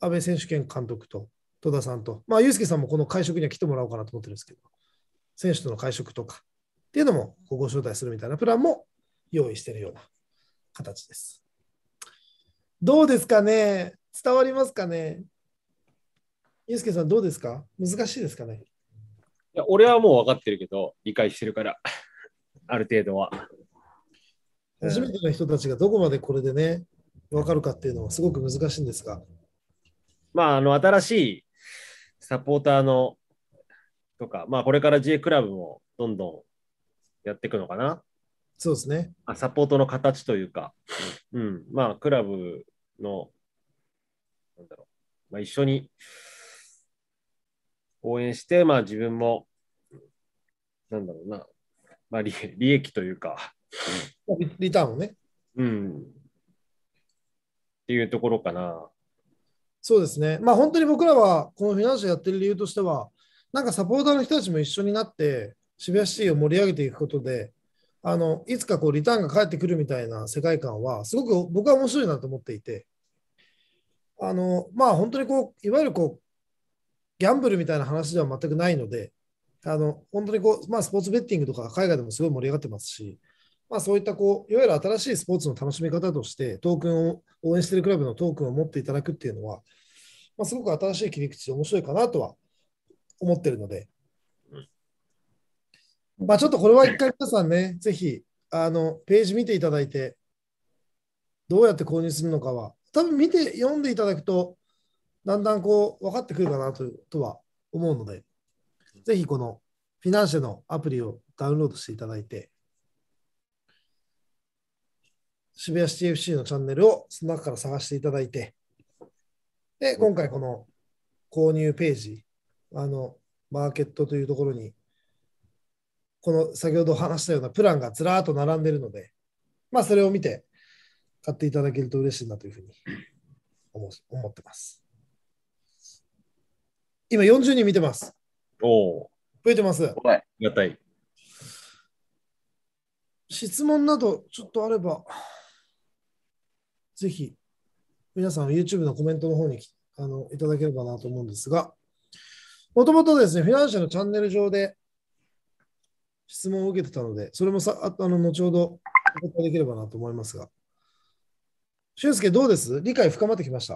B: 安倍選手権監督と戸田さんと、まあ、祐介さんもこの会食には来てもらおうかなと思ってるんですけど、選手との会食とかっていうのもご招待するみたいなプランも用意してるような形です。どうですかね伝わりますかねユースケさんどうですか難しいですかね
D: いや俺はもう分かってるけど理解してるから ある程度は。
B: 初めての人たちがどこまでこれでね、分かるかっていうのはすごく難しいんですが。
D: まあ、あの、新しいサポーターのとか、まあ、これから J クラブもどんどんやっていくのかな。そうですね。サポートの形というか、うん、まあ、クラブの、なんだろう、まあ、一緒に応援して、まあ、自分も、なんだろうな、まあ利、益というか、リターンをね。うん。っていうところかな。
B: そうですね。まあ本当に僕らはこのフィナンシェやってる理由としては、なんかサポーターの人たちも一緒になって渋谷シティを盛り上げていくことで、あのいつかこうリターンが返ってくるみたいな世界観は、すごく僕は面白いなと思っていて、あのまあ、本当にこういわゆるこうギャンブルみたいな話では全くないので、あの本当にこう、まあ、スポーツベッティングとか海外でもすごい盛り上がってますし、まあ、そういったこういわゆる新しいスポーツの楽しみ方として、トークンを応援しているクラブのトークンを持っていただくっていうのは、まあ、すごく新しい切り口で面白いかなとは思ってるので、まあちょっとこれは一回皆さんね、ぜひ、あの、ページ見ていただいて、どうやって購入するのかは、多分見て、読んでいただくと、だんだんこう、分かってくるかなととは思うので、ぜひこの、フィナンシェのアプリをダウンロードしていただいて、渋谷 c f c のチャンネルをその中から探していただいて、で、今回この購入ページ、あの、マーケットというところにこの先ほど話したようなプランがずらーっと並んでるので、まあ、それを見て買っていただけると嬉しいなというふうに思思ってます。今40人見てます。お増えてます。はやたい。質問などちょっとあれば、ぜひ皆さん YouTube のコメントの方にあのいただければなと思うんですが、もともとですね、フィナンシェのチャンネル上で質問を受けてたので、それもさあの後ほどお答えできればなと思いますが。俊介、どうです理解深まってきました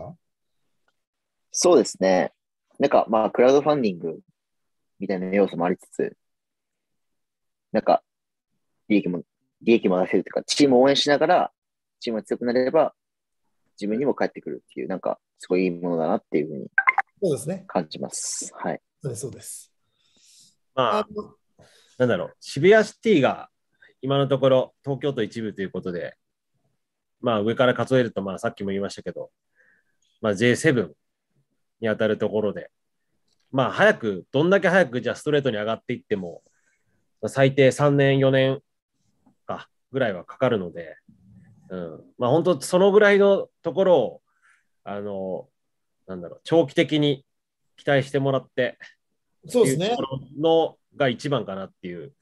A: そうですね。なんか、まあ、クラウドファンディングみたいな要素もありつつ、なんか、利益も、利益も出せるというか、チームを応援しながら、チームが強くなれば、自分にも返ってくるっていう、なんか、すごいいいものだなっていうふうにそうですね。感じます。はい。
B: そうです、そう
D: です。まあ、あなんだろう、渋谷シティが今のところ東京都一部ということで、まあ上から数えると、まあさっきも言いましたけど、まあ J7 に当たるところで、まあ早く、どんだけ早くじゃストレートに上がっていっても、最低3年、4年かぐらいはかかるので、うん、まあ本当そのぐらいのところを、あの、なんだろう、長期的に期待してもらって、そうですね。のが一番かなっていう、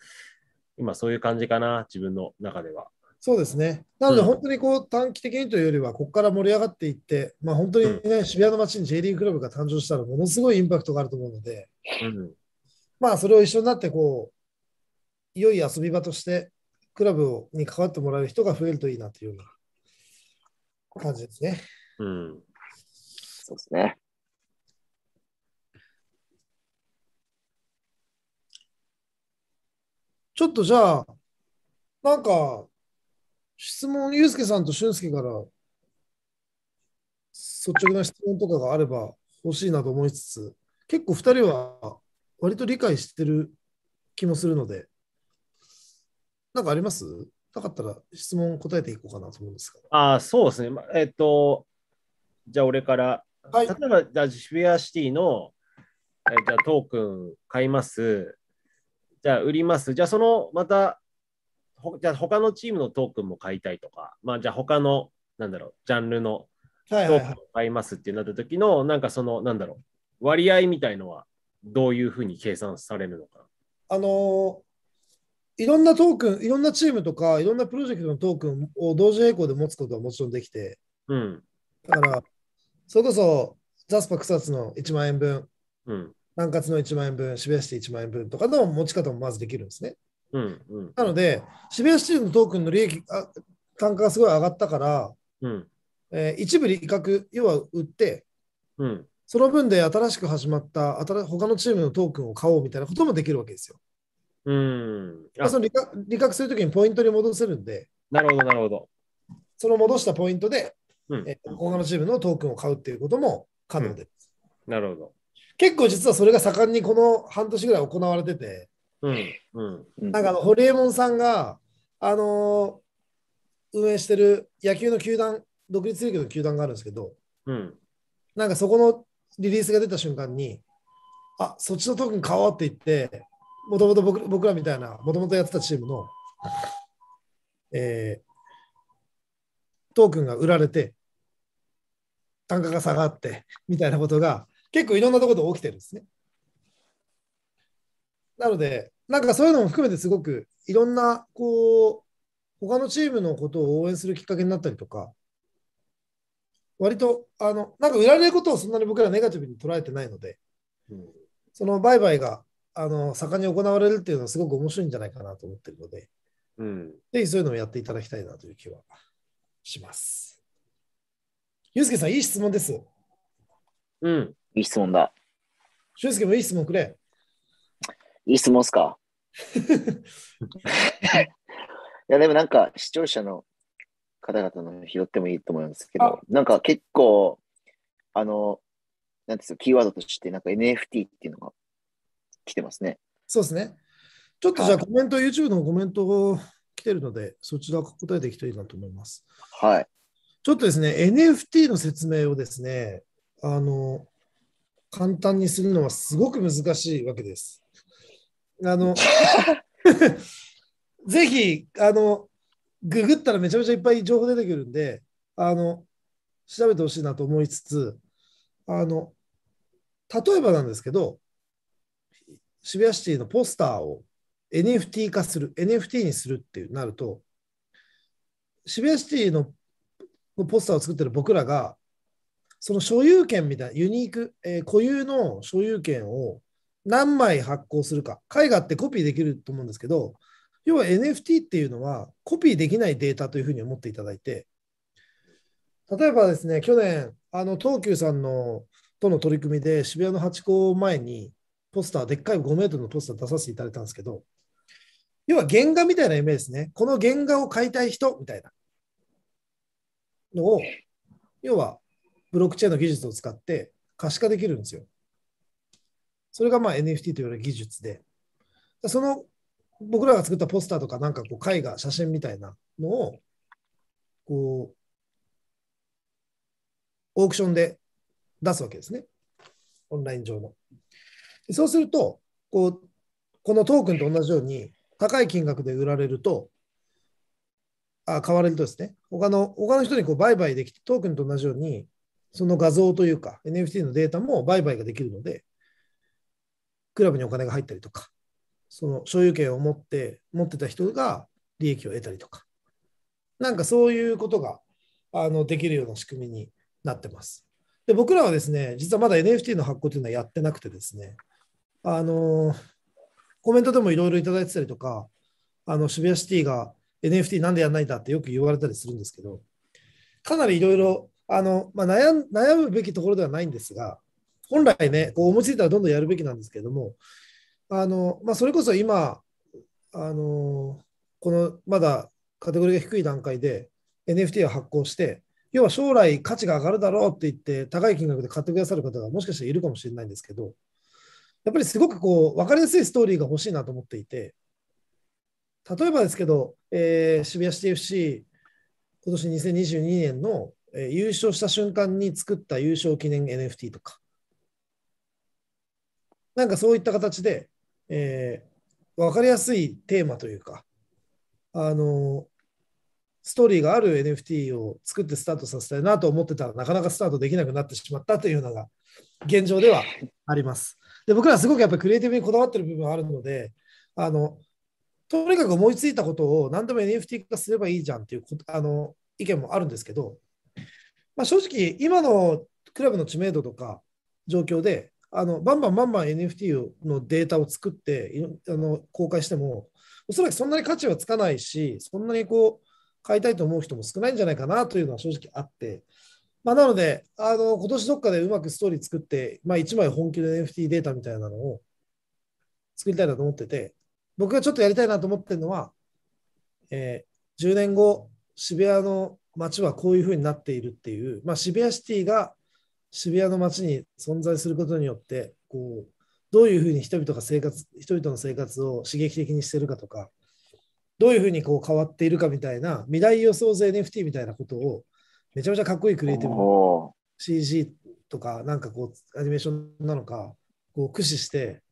D: 今そういう感じかな、自分の中では。
B: そうですね。なので、本当にこう、短期的にというよりは、ここから盛り上がっていって、まあ、本当にね、うん、渋谷の街に J リーグクラブが誕生したら、ものすごいインパクトがあると思うので、うん、まあ、それを一緒になって、こう、良い遊び場として、クラブに関わってもらう人が増えるといいなというような感じですね。うん。そうですね。ちょっとじゃあ、なんか、質問、ゆうすけさんと俊介から率直な質問とかがあれば欲しいなと思いつつ、結構2人は割と理解してる気もするので、なんかありますなかったら質問答えていこうかなと思うんですが。
D: ああ、そうですね。えっ、と、じゃあ俺から、はい、例えば、じゃあ渋アシティの、えじゃあトークン買います。じゃあ売ります。じゃあその、また、じゃあ他のチームのトークンも買いたいとか、まあじゃあ他の、なんだろう、ジャンルのトークンを買いますってなった時の、はいはいはい、なんかその、なんだろう、割合みたいのはどういうふうに計算されるのか
B: あのいろんなトークン、いろんなチームとか、いろんなプロジェクトのトークンを同時並行で持つことはもちろんできて、うん、だから、それこそ、ザスパ草津の1万円分、うん、管括の1万円分、渋谷市で1万円分とかの持ち方もまずできるんですね。
C: うんうん、
B: なので、渋谷市のトークンの利益あ単価がすごい上がったから、うん、えー、一部利確、要は売って、うん、その分で新しく始まった新他のチームのトークンを買おうみたいなこともできるわけですよ。
C: うんまあ、その利
B: 確利確するときにポイントに戻せるんで、
D: なるほど、なるほど。
B: その戻したポイントで、うん、え他のチームのトークンを買うっていうことも可能です。うん、なるほど。結構実はそれが盛んにこの半年ぐらい行われてて、
C: うんうんなんかあの
B: ホリエモンさんが、あのー、運営してる野球の球団独立リーグの球団があるんですけど、うん、なんかそこのリリースが出た瞬間にあそっちのトークン買おうって言ってもともと僕らみたいなもともとやってたチームの、えー、トークンが売られて単価が下がってみたいなことが結構いろんなところで起きてるんですね。なので、なんかそういうのも含めてすごくいろんな、こう、他のチームのことを応援するきっかけになったりとか、割と、あの、なんか売られることをそんなに僕らネガティブに捉えてないので、うん、その売買が、あの、盛んに行われるっていうのはすごく面白いんじゃないかなと思ってるので、うん、ぜひそういうのをやっていただきたいなという気はします。ゆうすけさん、いい質問です。
A: うん。いい質問だ。
B: 俊介もいい質問くれ。
A: いい質問っすか いや、でもなんか視聴者の方々の拾ってもいいと思うんですけど、なんか結構、あの、なんですか、キーワードとしてなんか NFT っていうのが
B: 来てますね。そうですね。ちょっとじゃあコメント、YouTube のコメントを来てるので、そちら答えていきたいなと思います。はい。ちょっとですね、NFT の説明をですね、あの、簡単にするのはすごく難しいわけです。あの ぜひあのググったらめちゃめちゃいっぱい情報出てくるんであの調べてほしいなと思いつつあの例えばなんですけど渋谷シティのポスターを NFT 化する NFT にするってなると渋谷シティのポスターを作ってる僕らがその所有権みたいな、ユニーク、えー、固有の所有権を何枚発行するか。絵画ってコピーできると思うんですけど、要は NFT っていうのはコピーできないデータというふうに思っていただいて、例えばですね、去年、あの東急さんのとの取り組みで渋谷のハチ公前にポスター、でっかい5メートルのポスター出させていただいたんですけど、要は原画みたいなイメージですね。この原画を買いたい人みたいなのを、要はブロックチェーンの技術を使って可視化できるんですよ。それがまあ NFT と言われる技術で、その僕らが作ったポスターとかなんかこう絵画、写真みたいなのをこうオークションで出すわけですね。オンライン上の。そうすると、こうこのトークンと同じように高い金額で売られると、あ買われるとですね、他の他の人にこう売買できて、トークンと同じようにその画像というか NFT のデータも売買ができるので、クラブにお金が入ったりとか、その所有権を持って、持ってた人が利益を得たりとか、なんかそういうことがあのできるような仕組みになってます。で、僕らはですね、実はまだ NFT の発行というのはやってなくてですね、あの、コメントでもいろいろいただいてたりとか、あの渋谷シティが NFT なんでやらないんだってよく言われたりするんですけど、かなりいろいろあの、まあ、悩悩むべきところではないんですが、本来ね、こう思いついたらどんどんやるべきなんですけれども、あのまあ、それこそ今、あのこのまだカテゴリーが低い段階で NFT を発行して、要は将来価値が上がるだろうって言って、高い金額で買ってくださる方がもしかしているかもしれないんですけど、やっぱりすごくこう分かりやすいストーリーが欲しいなと思っていて、例えばですけど、えー、渋谷 c f c 今年2022年のえ優勝した瞬間に作った優勝記念 NFT とか、なんかそういった形で、えー、分かりやすいテーマというか、あのストーリーがある NFT を作ってスタートさせたいなと思ってたらなかなかスタートできなくなってしまったというのが現状ではあります。で僕らすごくやっぱりクリエイティブにこだわってる部分があるのであのとにかく思いついたことを何でも NFT 化すればいいじゃんっていうあの意見もあるんですけどまあ、正直、今のクラブの知名度とか状況で、あのバンバンバンバン NFT のデータを作ってあの公開しても、おそらくそんなに価値はつかないし、そんなにこう買いたいと思う人も少ないんじゃないかなというのは正直あって、まあ、なので、あの今年どっかでうまくストーリー作って、まあ、1枚本気の NFT データみたいなのを作りたいなと思ってて、僕がちょっとやりたいなと思ってるのは、えー、10年後、渋谷の街はこういうふうになっているっていう、まあ、渋谷シティが渋谷の街に存在することによってこうどういうふうに人々が生活人々の生活を刺激的にしてるかとかどういうふうにこう変わっているかみたいな未来予想図 NFT みたいなことをめちゃめちゃかっこいいクリエイティ
A: ブ
B: CG とかなんかこうアニメーションなのかこう駆使して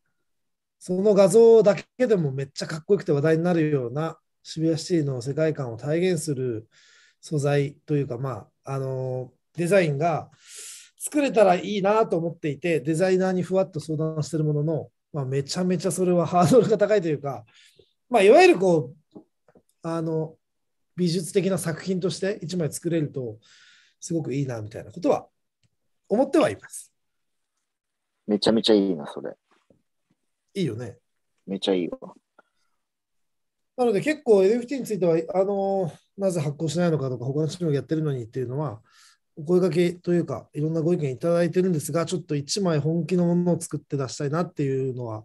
B: その画像だけでもめっちゃかっこよくて話題になるような渋谷シティの世界観を体現する素材というか、まあ、あのデザインが作れたらいいなと思っていて、デザイナーにふわっと相談してるものの、まあ、めちゃめちゃそれは ハードルが高いというか、まあ、いわゆるこう、あの、美術的な作品として1枚作れると、すごくいいなみたいなことは
A: 思ってはいます。めちゃめちゃいいな、それ。いいよね。めちゃいいわ。
B: なので結構 NFT については、あのなぜ発行しないのかとか、他のチームがやってるのにっていうのは、お声掛けというか、いろんなご意見いただいてるんですが、ちょっと1枚本気のものを作って出したいなっていうのは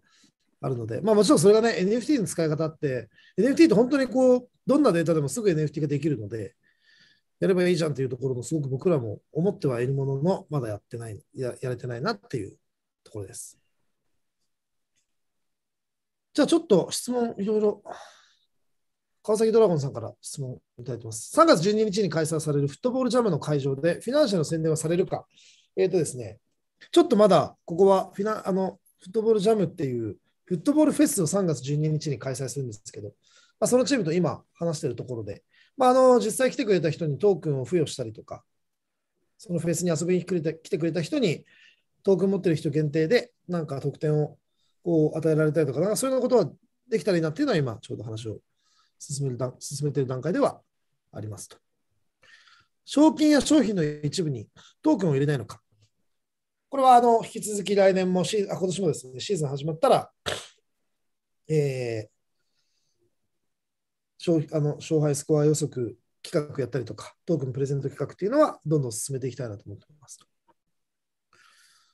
B: あるので、まあ、もちろんそれがね、NFT の使い方って、NFT って本当にこう、どんなデータでもすぐ NFT ができるので、やればいいじゃんっていうところもすごく僕らも思ってはいるものの、まだやってない、ややれてないなっていうところです。じゃあちょっと質問いろいろ川崎ドラゴンさんから質問いただいてます。3月12日に開催されるフットボールジャムの会場で、フィナンシェの宣伝はされるか。えっ、ー、とですね、ちょっとまだここはフィナあのフットボールジャムっていうフットボールフェスを3月12日に開催するんですけど、まあ、そのチームと今話しているところで、まあ、あの実際来てくれた人にトークンを付与したりとか、そのフェスに遊びに来てくれた人にトークン持ってる人限定でなんか特典をこう与えられたりとか、なんかそういうことはできたらいいなっていうのは今ちょうど話を進める進めている段階ではありますと。賞金や商品の一部にトークンを入れないのか。これはあの引き続き来年もシーあ、今年もですね、シーズン始まったら、えー、あの勝敗スコア予測企画やったりとか、トークンプレゼント企画っていうのは、どんどん進めていきたいなと思っています。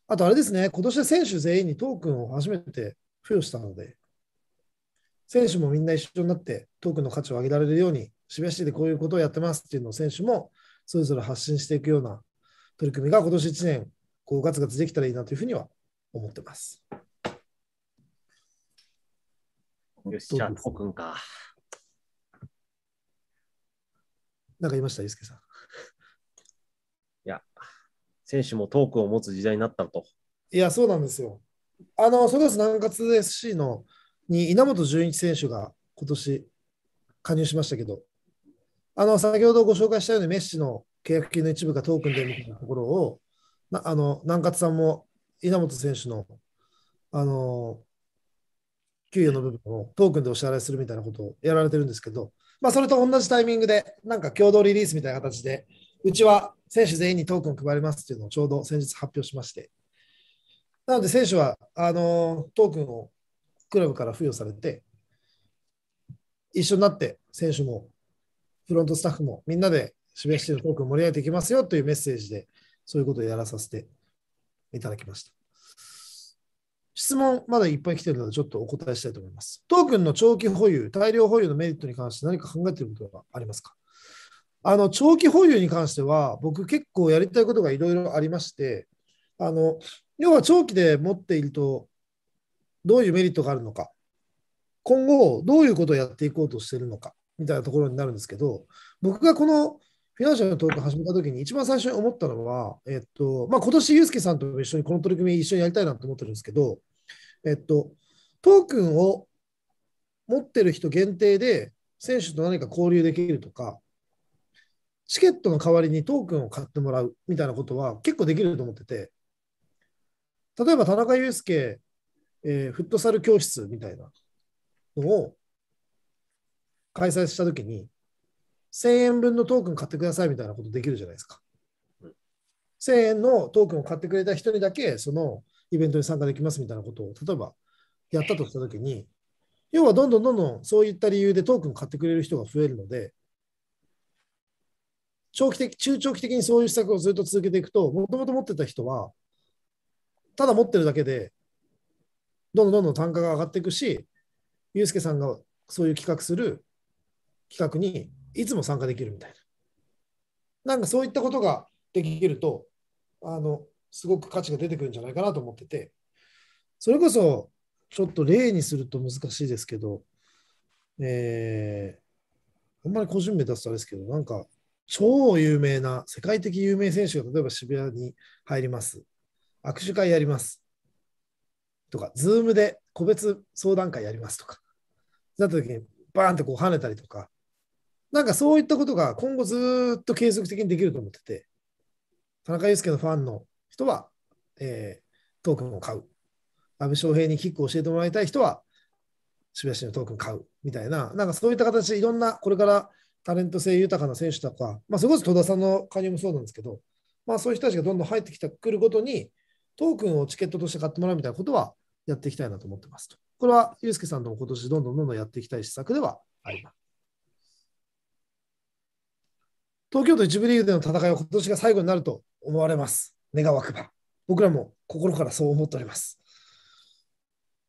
B: あと、あれですね、今年選手全員にトークンを初めて付与したので、選手もみんな一緒になってトークの価値を上げられるように渋谷市でこういうことをやってますっていうのを選手もそれぞれ発信していくような取り組みが今年1年こうガツガツできたらいいなというふうには思ってます。
D: よし、じゃあ、ト君か。
B: なんか言いました、ゆうすけさん。い
D: や、選手もトークを持つ時代になったと。
B: いや、そうなんですよ。あの、それこそ南葛 SC のに稲本潤一選手が今年加入しましたけど、あの先ほどご紹介したようにメッシの契約金の一部がトークンでみたいなところを、なあの南葛さんも稲本選手のあの給与の部分をトークンでお支払いするみたいなことをやられてるんですけど、まあ、それと同じタイミングで、なんか共同リリースみたいな形で、うちは選手全員にトークン配りますっていうのをちょうど先日発表しまして、なので選手はあのトークンをクラブから付与されて、一緒になって選手もフロントスタッフもみんなで渋谷市のトークを盛り上げていきますよというメッセージで、そういうことをやらさせていただきました。質問、まだいっぱい来てるので、ちょっとお答えしたいと思います。トークンの長期保有、大量保有のメリットに関して何か考えていることはありますかあの長期保有に関しては、僕結構やりたいことがいろいろありまして、あの要は長期で持っていると、どういうメリットがあるのか、今後どういうことをやっていこうとしているのかみたいなところになるんですけど、僕がこのフィナンシャルのトーク始めたときに一番最初に思ったのは、えっと、まあ、今年ユースケさんと一緒にこの取り組み一緒にやりたいなと思ってるんですけど、えっと、トークンを持ってる人限定で選手と何か交流できるとか、チケットの代わりにトークンを買ってもらうみたいなことは結構できると思ってて、例えば田中裕介えー、フットサル教室みたいなのを開催したときに、1000円分のトークン買ってくださいみたいなことできるじゃないですか。1000円のトークンを買ってくれた人にだけ、そのイベントに参加できますみたいなことを、例えばやったとしたときに、要はどんどんどんどんそういった理由でトークン買ってくれる人が増えるので、長期的、中長期的にそういう施策をずっと続けていくと、もともと持ってた人は、ただ持ってるだけでどんどんどん単価が上がっていくし、ユうスケさんがそういう企画する企画にいつも参加できるみたいな。なんかそういったことができると、あの、すごく価値が出てくるんじゃないかなと思ってて、それこそ、ちょっと例にすると難しいですけど、えー、あんまり個人名出すとあれですけど、なんか、超有名な、世界的有名選手が例えば渋谷に入ります。握手会やります。とか、ズームで個別相談会やりますとか、なった時にバーンってこう跳ねたりとか、なんかそういったことが今後ずっと継続的にできると思ってて、田中祐介のファンの人は、えー、トークンを買う。安倍翔平にキックを教えてもらいたい人は、渋谷市のトークン買うみたいな、なんかそういった形でいろんな、これからタレント性豊かな選手とか、まあ、それこそ戸田さんの加入もそうなんですけど、まあ、そういう人たちがどんどん入ってきてくるごとに、トークンをチケットとして買ってもらうみたいなことは、やっていきたいなと思ってますと。これは、ユースケさんとも今年どんどんどんどんやっていきたい施策ではあります。東京都一部リーグでの戦いは今年が最後になると思われます。願わくば。僕らも心からそう思っております。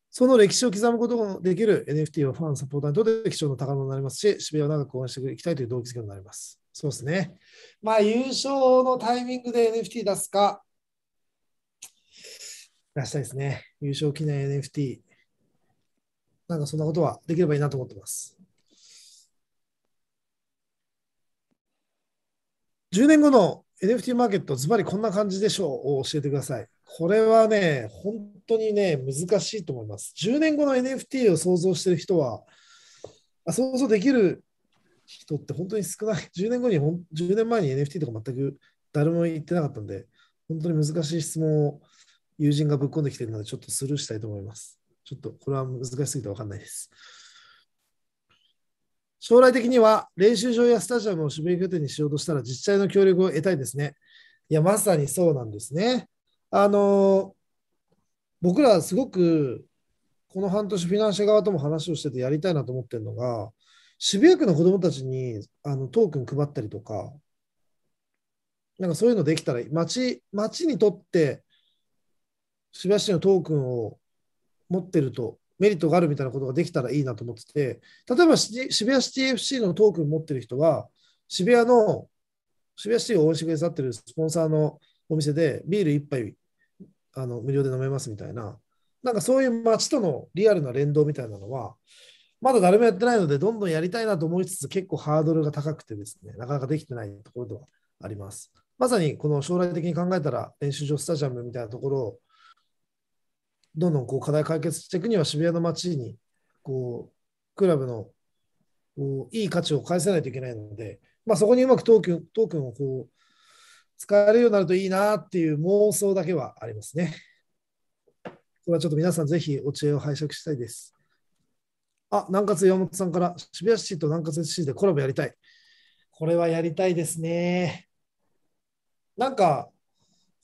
B: その歴史を刻むことができる NFT はファン、サポーターにとって貴重な宝物になりますし、渋谷を長く応援していきたいという動機づけになります。そうですね。まあ、優勝のタイミングで NFT 出すか、出したいですね。優勝記念 NFT。なんかそんなことはできればいいなと思ってます。10年後の NFT マーケット、ズバリこんな感じでしょうを教えてください。これはね、本当にね、難しいと思います。10年後の NFT を想像してる人は、想像できる人って本当に少ない。10年後に、10年前に NFT とか全く誰も言ってなかったんで、本当に難しい質問を友人がぶっ込んできてるので、ちょっとスルーしたいと思います。ちょっとこれは難しすぎて分かんないです。将来的には練習場やスタジアムを渋谷拠点にしようとしたら自治体の協力を得たいですね。いや、まさにそうなんですね。あの、僕らすごくこの半年フィナンシェ側とも話をしててやりたいなと思ってるのが、渋谷区の子どもたちにあのトークン配ったりとか、なんかそういうのできたら、町町にとって渋谷市のトークンを持ってるとメリットがあるみたいなことができたらいいなと思ってて、例えば渋谷シティ FC のトークン持ってる人は、渋谷の、渋谷シティを応援してくださってるスポンサーのお店でビール1杯あの無料で飲めますみたいな、なんかそういう街とのリアルな連動みたいなのは、まだ誰もやってないので、どんどんやりたいなと思いつつ、結構ハードルが高くてですね、なかなかできてないところではあります。まさにこの将来的に考えたら、練習場スタジアムみたいなところをどんどんこう課題解決していくには渋谷の街にこうクラブのこういい価値を返せないといけないので、まあ、そこにうまくトークントークンをこう使えるようになるといいなっていう妄想だけはありますね。これはちょっと皆さんぜひお知恵を拝借したいです。あ、南葛山本さんから渋谷市と南葛 SC でコラボやりたい。これはやりたいですね。なんか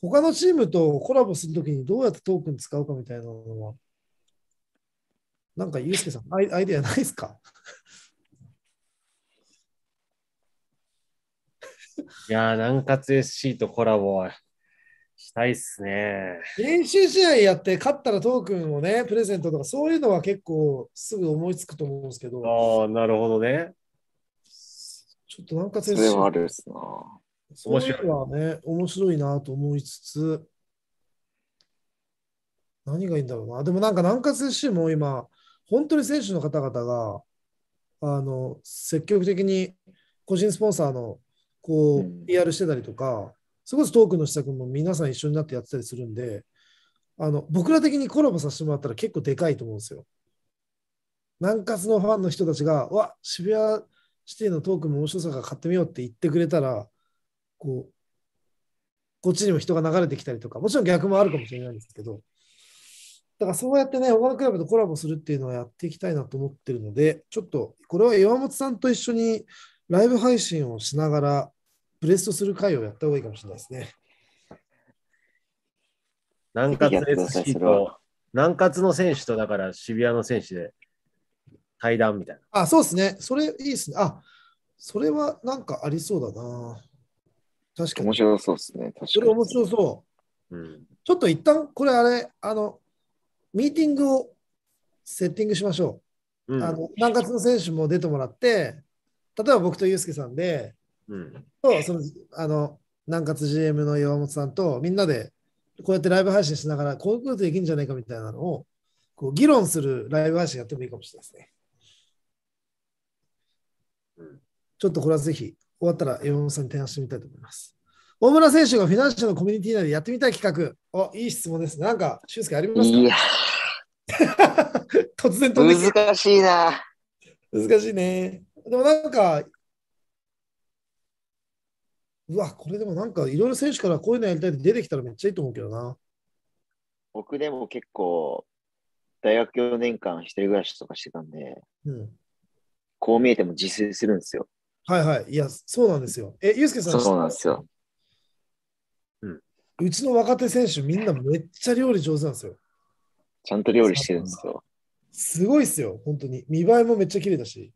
B: 他のチームとコラボするときにどうやってトークン使うかみたいなのは、なんかユースケさん、アイアイデアないですか
D: いやー、南葛 SC とコラボはしたいっすね。
B: 練習試合やって勝ったらトークンをね、プレゼントとかそういうのは結構すぐ思いつくと思うんですけど。
D: ああ、なるほどね。
B: ちょっと南葛 SC。それはあるっ
C: すな。そういう
B: のはね、面白いなと思いつつ、何がいいんだろうな。でもなんか南葛 FC も今、本当に選手の方々が、あの、積極的に個人スポンサーの、こう、PR してたりとか、すごくトークの施策も皆さん一緒になってやってたりするんで、あの、僕ら的にコラボさせてもらったら結構でかいと思うんですよ。南葛のファンの人たちが、わ、渋谷シティのトークも面白さが買ってみようって言ってくれたら、こう、こっちにも人が流れてきたりとか、もちろん逆もあるかもしれないんですけど、だからそうやってね、他のクラブとコラボするっていうのはやっていきたいなと思ってるので、ちょっとこれは岩本さんと一緒にライブ配信をしながら、ブレストする会をやった方がいいかもしれないですね。
D: 南葛と、南葛の選手とだから渋谷の選手で対談みたい
B: な。あ、そうですね。それいいですね。あ、それはなんかありそうだな。
A: 確かに。面白そうですね。確
B: かに。それ面白そう。うん、ちょっと一旦、これあれ、あの、ミーティングをセッティングしましょう。うん、あの南葛の選手も出てもらって、例えば僕とユースケさんで、うん、とそのあの南葛 GM の岩本さんとみんなでこうやってライブ配信しながら、こういうことできるんじゃないかみたいなのをこう議論するライブ配信やってもいいかもしれないですね。ちょっとこれはぜひ終わったら山本さんに提案してみたいと思います。大村選手がフィナンシェのコミュニティ内でやってみたい企画。お、いい質問ですなんか、俊介ありますかいや
A: 突然飛んで難しいな。
B: 難しいね。でもなんか、うわ、これでもなんかいろいろ選手からこういうのやりたいって出てきたらめっちゃいいと思うけどな。
A: 僕でも結構、大学4年間一人暮らしとかしてたんで、うん、こう見えても自炊するんですよ。
B: はいはい。いや、そうなんですよ。え、ゆうすけさん、そうなんです
A: よ。うん。
B: うちの若手選手、みんなめっちゃ料理上手なんですよ。
A: ちゃんと料理してるんですよ。
B: すごいっすよ、本当に。見栄えもめっちゃ綺麗だし。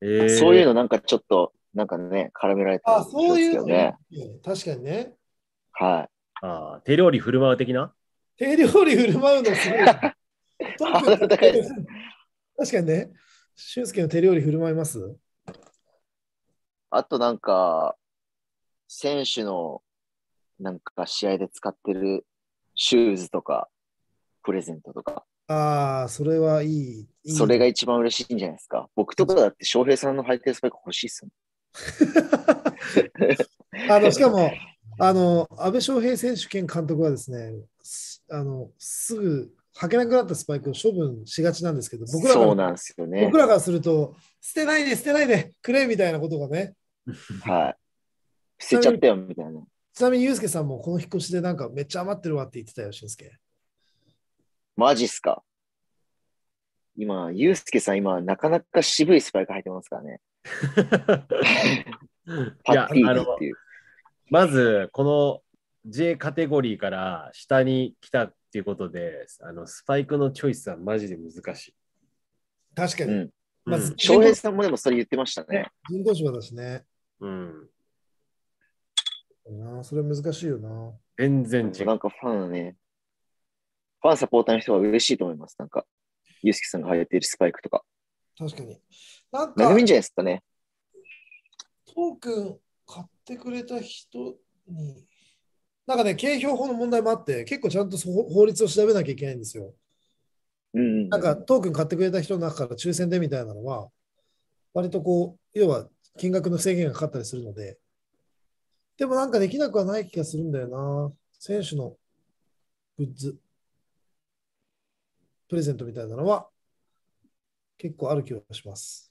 A: えー、そういうのなんかちょっと、なんかね、絡められてるんですよあ、そういうね。
B: 確かにね。はい。あ
D: 手料理振る舞う的な
B: 手料理振る舞うのすごい。確かにね。俊介の手料理振る舞います
A: あとなんか、選手のなんか試合で使ってるシューズとか、プレゼントとか。
B: ああ、それはいいそれが
A: 一番嬉しいんじゃないですか。僕とかだって翔平さんの履いてるスパイク欲しいっすもん。
C: あ
B: のしかも、あの安倍翔平選手兼監督はですね、あのすぐ履けなくなったスパイクを処分しがちなんですけど、僕らそうなん
C: すよね、僕ら
B: かすると、捨てないで、捨てないでくれみたいなことがね、
A: はい。捨てちゃったよ、みたいな。
B: ちなみに、ユうスケさんもこの引っ越しでなんかめっちゃ余ってるわって言ってたよ、しんすけ。
A: マジっすか。今、ユうスケさん、今、なかなか渋いスパイク入ってますからね。
C: パッティーっていう。
D: まず、この J カテゴリーから下に来たっていうことで、あのスパイクのチョイスはマジで難
A: しい。確かに。うん、まず、翔平さんもでもそれ言ってましたね。
B: 人工芝だしね。うん。なそれ難しいよな。
A: 全然違う。なんかファンね、ファンサポーターの人は嬉しいと思います。なんか、ユースケさんが入っているスパイクとか。確かに。なんか、いいんじゃないですかね。
B: トークン買ってくれた人に、なんかね、景表法の問題もあって、結構ちゃんと法律を調べなきゃいけないんですよ。うん、なんかトークン買ってくれた人の中から抽選でみたいなのは、割とこう、要は金額の制限がかかったりするので、でもなんかできなくはない気がするんだよな。選手のグッズ、プレゼントみたいなのは結構ある気がします。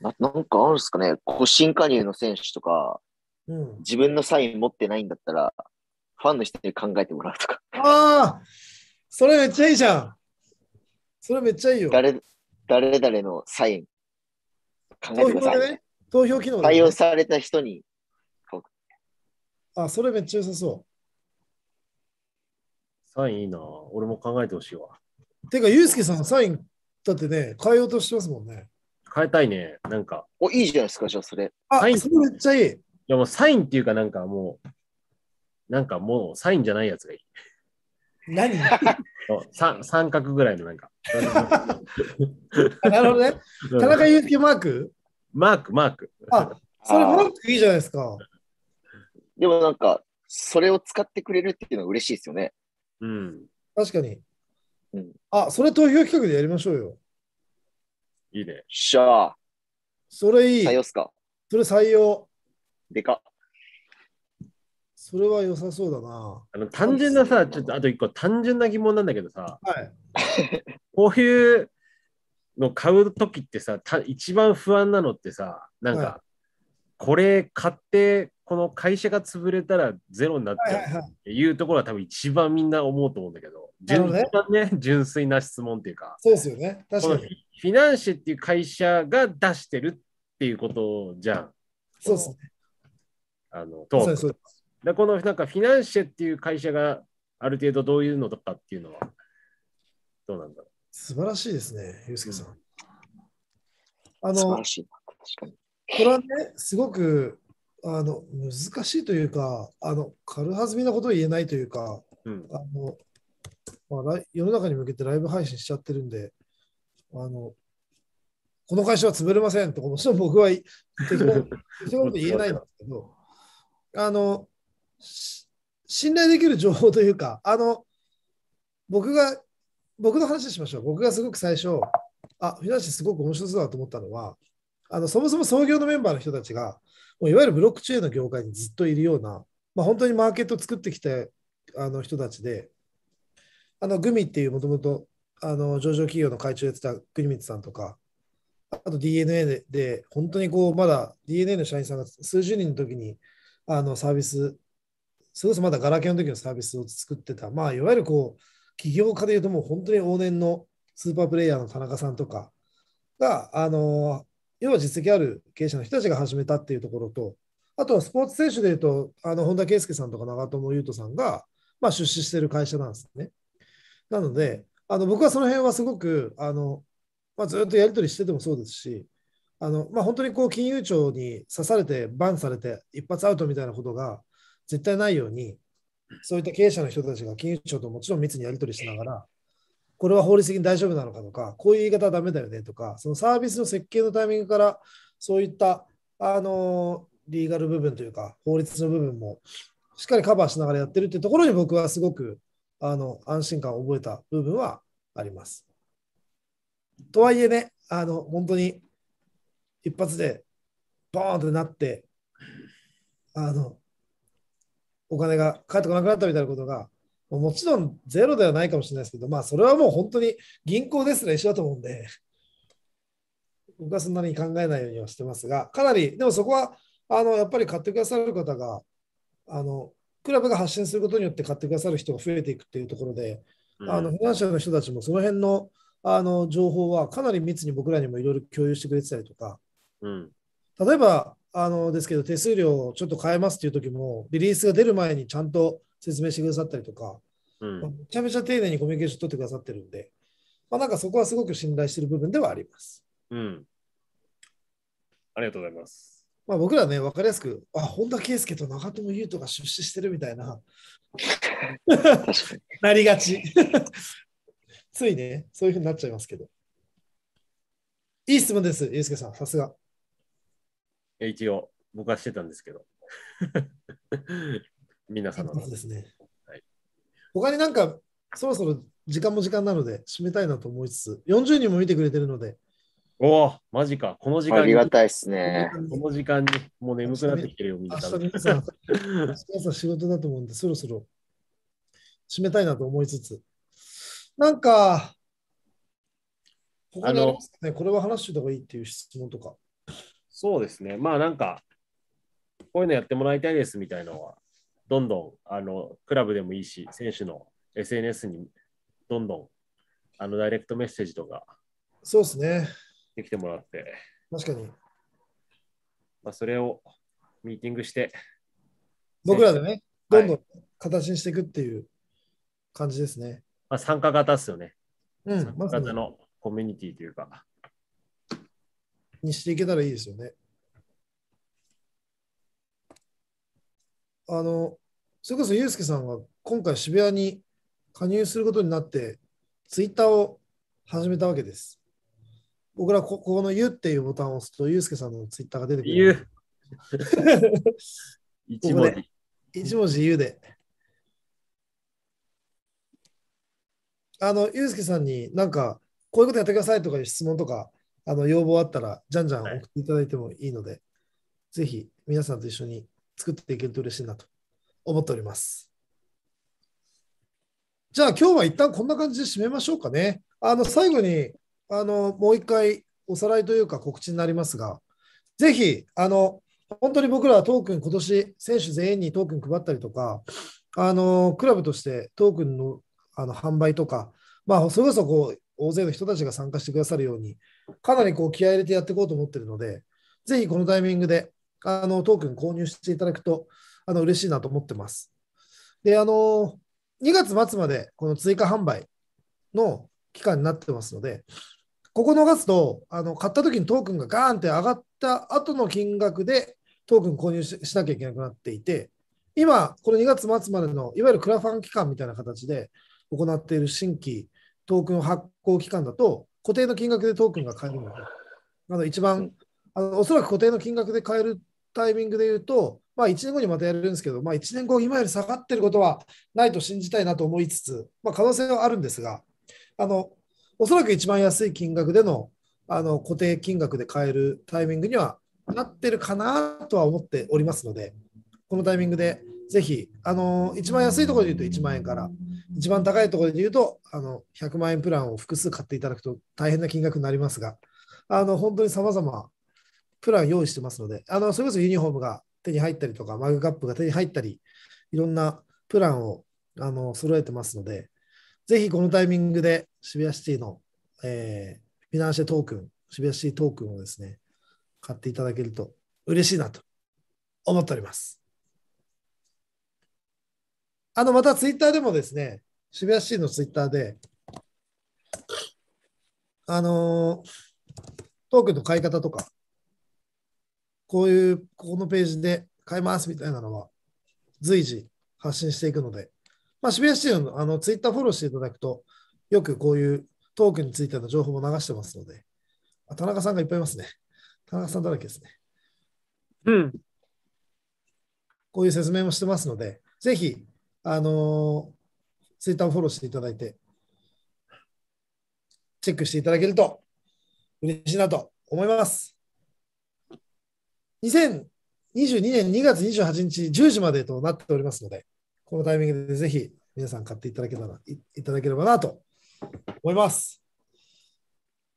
A: ななんかあるんですかね、個人新加入の選手とか、うん、自分のサイン持ってないんだったら、ファンの人に考えてもらうとか。ああ、それめっちゃいいじゃん。それめっちゃいいよ。誰誰々のサイン考えてください。ね、投票機能、ね、採された人に。
B: あ、それめっちゃ良さそう。
A: サインいいな。俺も考えてほしいわ。
B: てか、ゆうすけさん、サイン、だってね、変えようとしてますもんね。
D: 変えたいね。なんか。お、いいじゃないですか、じゃあそれ。あ、サインそれめっちゃいい。いや、もうサインっていうか、なんかもう、なんかもうサインじゃないやつがいい。何三 三角ぐらいのなんか。
B: なるほどね。田中裕介マーク
A: マーク、マーク。あ、それマーク
B: いいじゃないですか。
A: でもなんか、それを使ってくれるっていうのは嬉しいですよね。うん。
B: 確かに。うん、あ、それ投票企画でやりましょうよ。
A: いいね。しゃあ。それいい。採用すかそれ採用。でか。
B: それは良さそうだな。
D: あの単純なさ、ちょっとあと一個単純な疑問なんだけどさ、はい、こういうの買うときってさた、一番不安なのってさ、なんか、はい、これ買って、この会社が潰れたらゼロになっちゃうっていうところは多分一番みんな思うと思うんだけど、純ねね、純粋な質問っていうか、
B: そうですよね、確か
D: に。フィナンシェっていう会社が出してるっていうことじゃん。そうですね。あの、トーク。でこのなんかフィナンシェっていう会社がある程度どういうのとかっていうのはどうなんだろう
B: 素晴らしいですね、ユースケさん。あの、これはね、すごくあの難しいというか、あの軽はずみなことを言えないというか、うん、あのまあ、世の中に向けてライブ配信しちゃってるんで、あのこの会社は潰れませんとか、もちろん僕は適当なこと言えないんですけど、あの信頼できる情報というか、あの、僕が、僕の話しましょう。僕がすごく最初、あ、フィナンシェすごく面白そうだと思ったのは、あの、そもそも創業のメンバーの人たちが、もういわゆるブロックチェーンの業界にずっといるような、まあ、本当にマーケットを作ってきたあの人たちで、あの、グミっていうもともと、あの、上場企業の会長やってた国光さんとか、あと DNA で、で本当にこう、まだ DNA の社員さんが数十人の時に、あの、サービスそれこそまだガラケーの時のサービスを作ってた、まあ、いわゆるこう、起業家でいうともう本当に往年のスーパープレイヤーの田中さんとかが、あの、要は実績ある経営者の人たちが始めたっていうところと、あとはスポーツ選手でいうと、あの本田圭佑さんとか長友佑都さんが、まあ、出資してる会社なんですね。なので、あの僕はその辺はすごくあの、まあ、ずっとやり取りしててもそうですし、あのまあ、本当にこう金融庁に刺されて、バンされて、一発アウトみたいなことが、絶対ないように、そういった経営者の人たちが金融庁ともちろん密にやり取りしながら、これは法律的に大丈夫なのかとか、こういう言い方はダメだよねとか、そのサービスの設計のタイミングから、そういった、あのリーガル部分というか、法律の部分もしっかりカバーしながらやってるっていうところに僕はすごくあの安心感を覚えた部分はあります。とはいえね、あの本当に一発でボーンとなって、あのお金が返ってこなくなったみたいなことが、もちろんゼロではないかもしれないですけど、まあ、それはもう本当に銀行ですら一緒だと思うんで、僕はそんなに考えないようにはしてますが、かなり、でもそこは、あのやっぱり買ってくださる方が、あのクラブが発信することによって買ってくださる人が増えていくっていうところで、うん、あのフ安ナンシャルの人たちもその辺のあの情報はかなり密に僕らにもいろいろ共有してくれてたりとか、うん、例えばあのですけど、手数料をちょっと変えますっていう時も、リリースが出る前にちゃんと説明してくださったりとか、うん、めちゃめちゃ丁寧にコミュニケーション取ってくださってるんで、まあ、なんかそこはすごく信頼してる部分ではあります。
D: うん。ありがとうございます。
B: まあ、僕らね、分かりやすく、あ、本田圭佑と長友佑都が出資してるみたいな、なりがち。ついね、そういうふうになっちゃいますけど。いい質問です、祐介さん、さすが。
D: 一応僕はしてたんですけど。皆さんの。です
B: ね。はい、他になんか、そろそろ時間も時間なので、締めたいなと思いつつ、40人も見てくれてるので。
D: おお、マジか。この時間ありがたいですね。この時間に、もう眠くなってきてるよ、みんな。皆さ
B: ん、仕事だと思うんで、そろそろ締めたいなと思いつつ。なんか、ここにありますね。これは話してた方がいいっていう質問とか。
D: そうですね。まあなんか、こういうのやってもらいたいですみたいなのは、どんどん、あの、クラブでもいいし、選手の SNS にどんどん、あの、ダイレクトメッセージとか、そうですね。できてもらって、確かに。まあそれをミーティングして、僕らでね、
B: どんどん形にしていくっていう感じですね。
D: まあ参加型ですよね。
B: うん、参加型
D: のコミュニティというか。
B: にしていけたらいいですよね。あの、それこそユースケさんが今回渋谷に加入することになって、ツイッターを始めたわけです。僕らここの「ゆ」っていうボタンを押すと、ユースケさんのツイッターが出てくる。ゆ
C: 一文字。
B: 一文字「ゆ」で。あの、ユースケさんになんか、こういうことやってくださいとかいう質問とかあの要望あったら、じゃんじゃん送っていただいてもいいので、はい、ぜひ皆さんと一緒に作っていけると嬉しいなと思っております。じゃあ今日は一旦こんな感じで締めましょうかね。あの最後にあのもう一回おさらいというか告知になりますが、ぜひあの本当に僕らはトークン今年選手全員にトークン配ったりとか、あのクラブとしてトークンのあの販売とか、まあ、それこそこう大勢の人たちが参加してくださるようにかなりこう気合い入れてやっていこうと思ってるので、ぜひこのタイミングであのトークン購入していただくとあの嬉しいなと思ってます。で、あの、2月末までこの追加販売の期間になってますので、ここ逃すと、あの買った時にトークンがガーンって上がった後の金額でトークン購入しなきゃいけなくなっていて、今、この2月末までのいわゆるクラファン期間みたいな形で行っている新規トークン発行期間だと、固定の金額でトークンが買えるので、あの一番、あのおそらく固定の金額で買えるタイミングで言うと、まあ、1年後にまたやれるんですけど、まあ、1年後、今より下がってることはないと信じたいなと思いつつ、まあ、可能性はあるんですが、あのおそらく一番安い金額でのあの固定金額で買えるタイミングにはなってるかなとは思っておりますので、このタイミングでぜひ、あの一番安いところで言うと1万円から、一番高いところで言うとあの100万円プランを複数買っていただくと大変な金額になりますが、あの本当にさまざまプラン用意してますので、あのそれこそユニフォームが手に入ったりとか、マグカップが手に入ったり、いろんなプランをあの揃えてますので、ぜひこのタイミングで渋谷シティの、えー、フィナンシェトークン、渋谷シティトークンをですね、買っていただけると嬉しいなと思っております。あの、またツイッターでもですね、渋谷市のツイッターで、あのトークンの買い方とか、こういう、ここのページで買いますみたいなのは、随時発信していくので、まあ、渋谷市のあのツイッターフォローしていただくと、よくこういうトークンについての情報も流してますので、あ田中さんがいっぱいいますね。田中さんだらけですね。うん。こういう説明もしてますので、ぜひ、あの、ツイッターをフォローしていただいて、チェックしていただけると嬉しいなと思います。2022年2月28日10時までとなっておりますので、このタイミングでぜひ皆さん買っていただけたらいただければなと思います。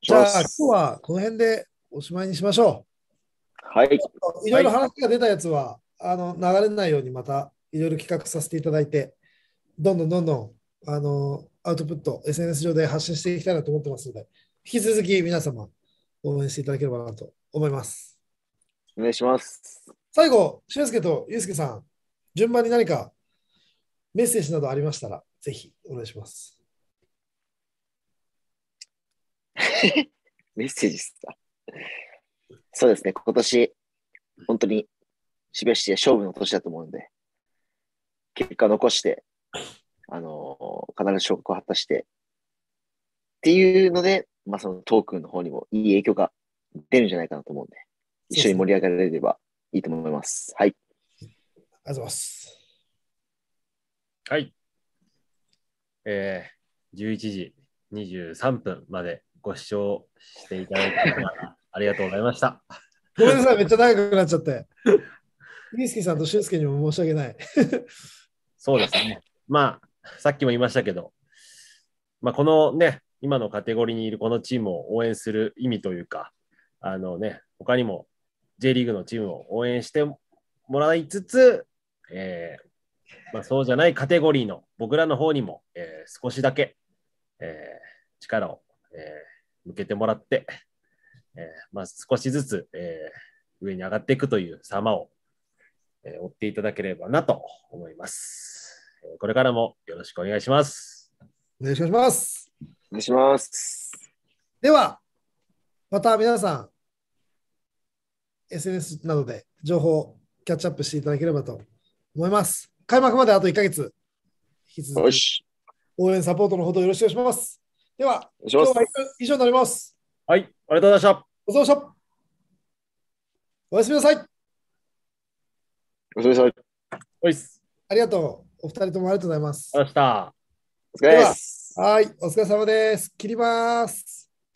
B: じゃあ、今日はこの辺でおしまいにしましょ
C: う。はい。
A: いろいろ話
B: が出たやつは、あの流れないようにまたいろいろ企画させていただいて、どんどんどんどんあのアウトプット、SNS 上で発信していきたいなと思ってますので、引き続き皆様、応援していただければなと思います。
A: お願いします。
B: 最後、俊介と祐介さん、順番に何かメッセージなどありましたら、ぜひお願いします。
A: メッセージですか。そうですね、今年、本当に渋谷市で勝負の年だと思うんで、結果残して、あの、必ず昇格を果たして、っていうので、まあ、そのトークンの方にもいい影響が出るんじゃないかなと思うんで、一緒に盛り上がれればいいと思います。はい。ありがと
B: うございます。は
A: い。
D: えー、11時23分までご視聴していただいたありがとうございました。
B: ごめんなさい、めっちゃ長くなっちゃって。ミスキさんと俊介にも申し訳ない。
D: そうですね。まあ、さっきも言いましたけど、まあ、このね、今のカテゴリーにいるこのチームを応援する意味というか、あのね、他にも J リーグのチームを応援してもらいつつ、えー、まあ、そうじゃないカテゴリーの僕らの方にも、えー、少しだけ、えー、力を、え向けてもらって、えまあ、少しずつ、え上に上がっていくという様を、え追っていただければなと思います。これからもよろしくお願いします。お願いします。お願いします。
B: では、また皆さん、SNS などで情報をキャッチアップしていただければと思います。開幕まであと1か月、引き続き応援サポートのほどよろしくお願いします。では、今日は以上になります。はい、ありがとうございました。おうれでした。おやすみなさい。おやすみなさい。おいありがとう。お二人ともありがとうございま
C: す。ありがとうございました。お疲れ様です。はい、お疲れ様です。切ります。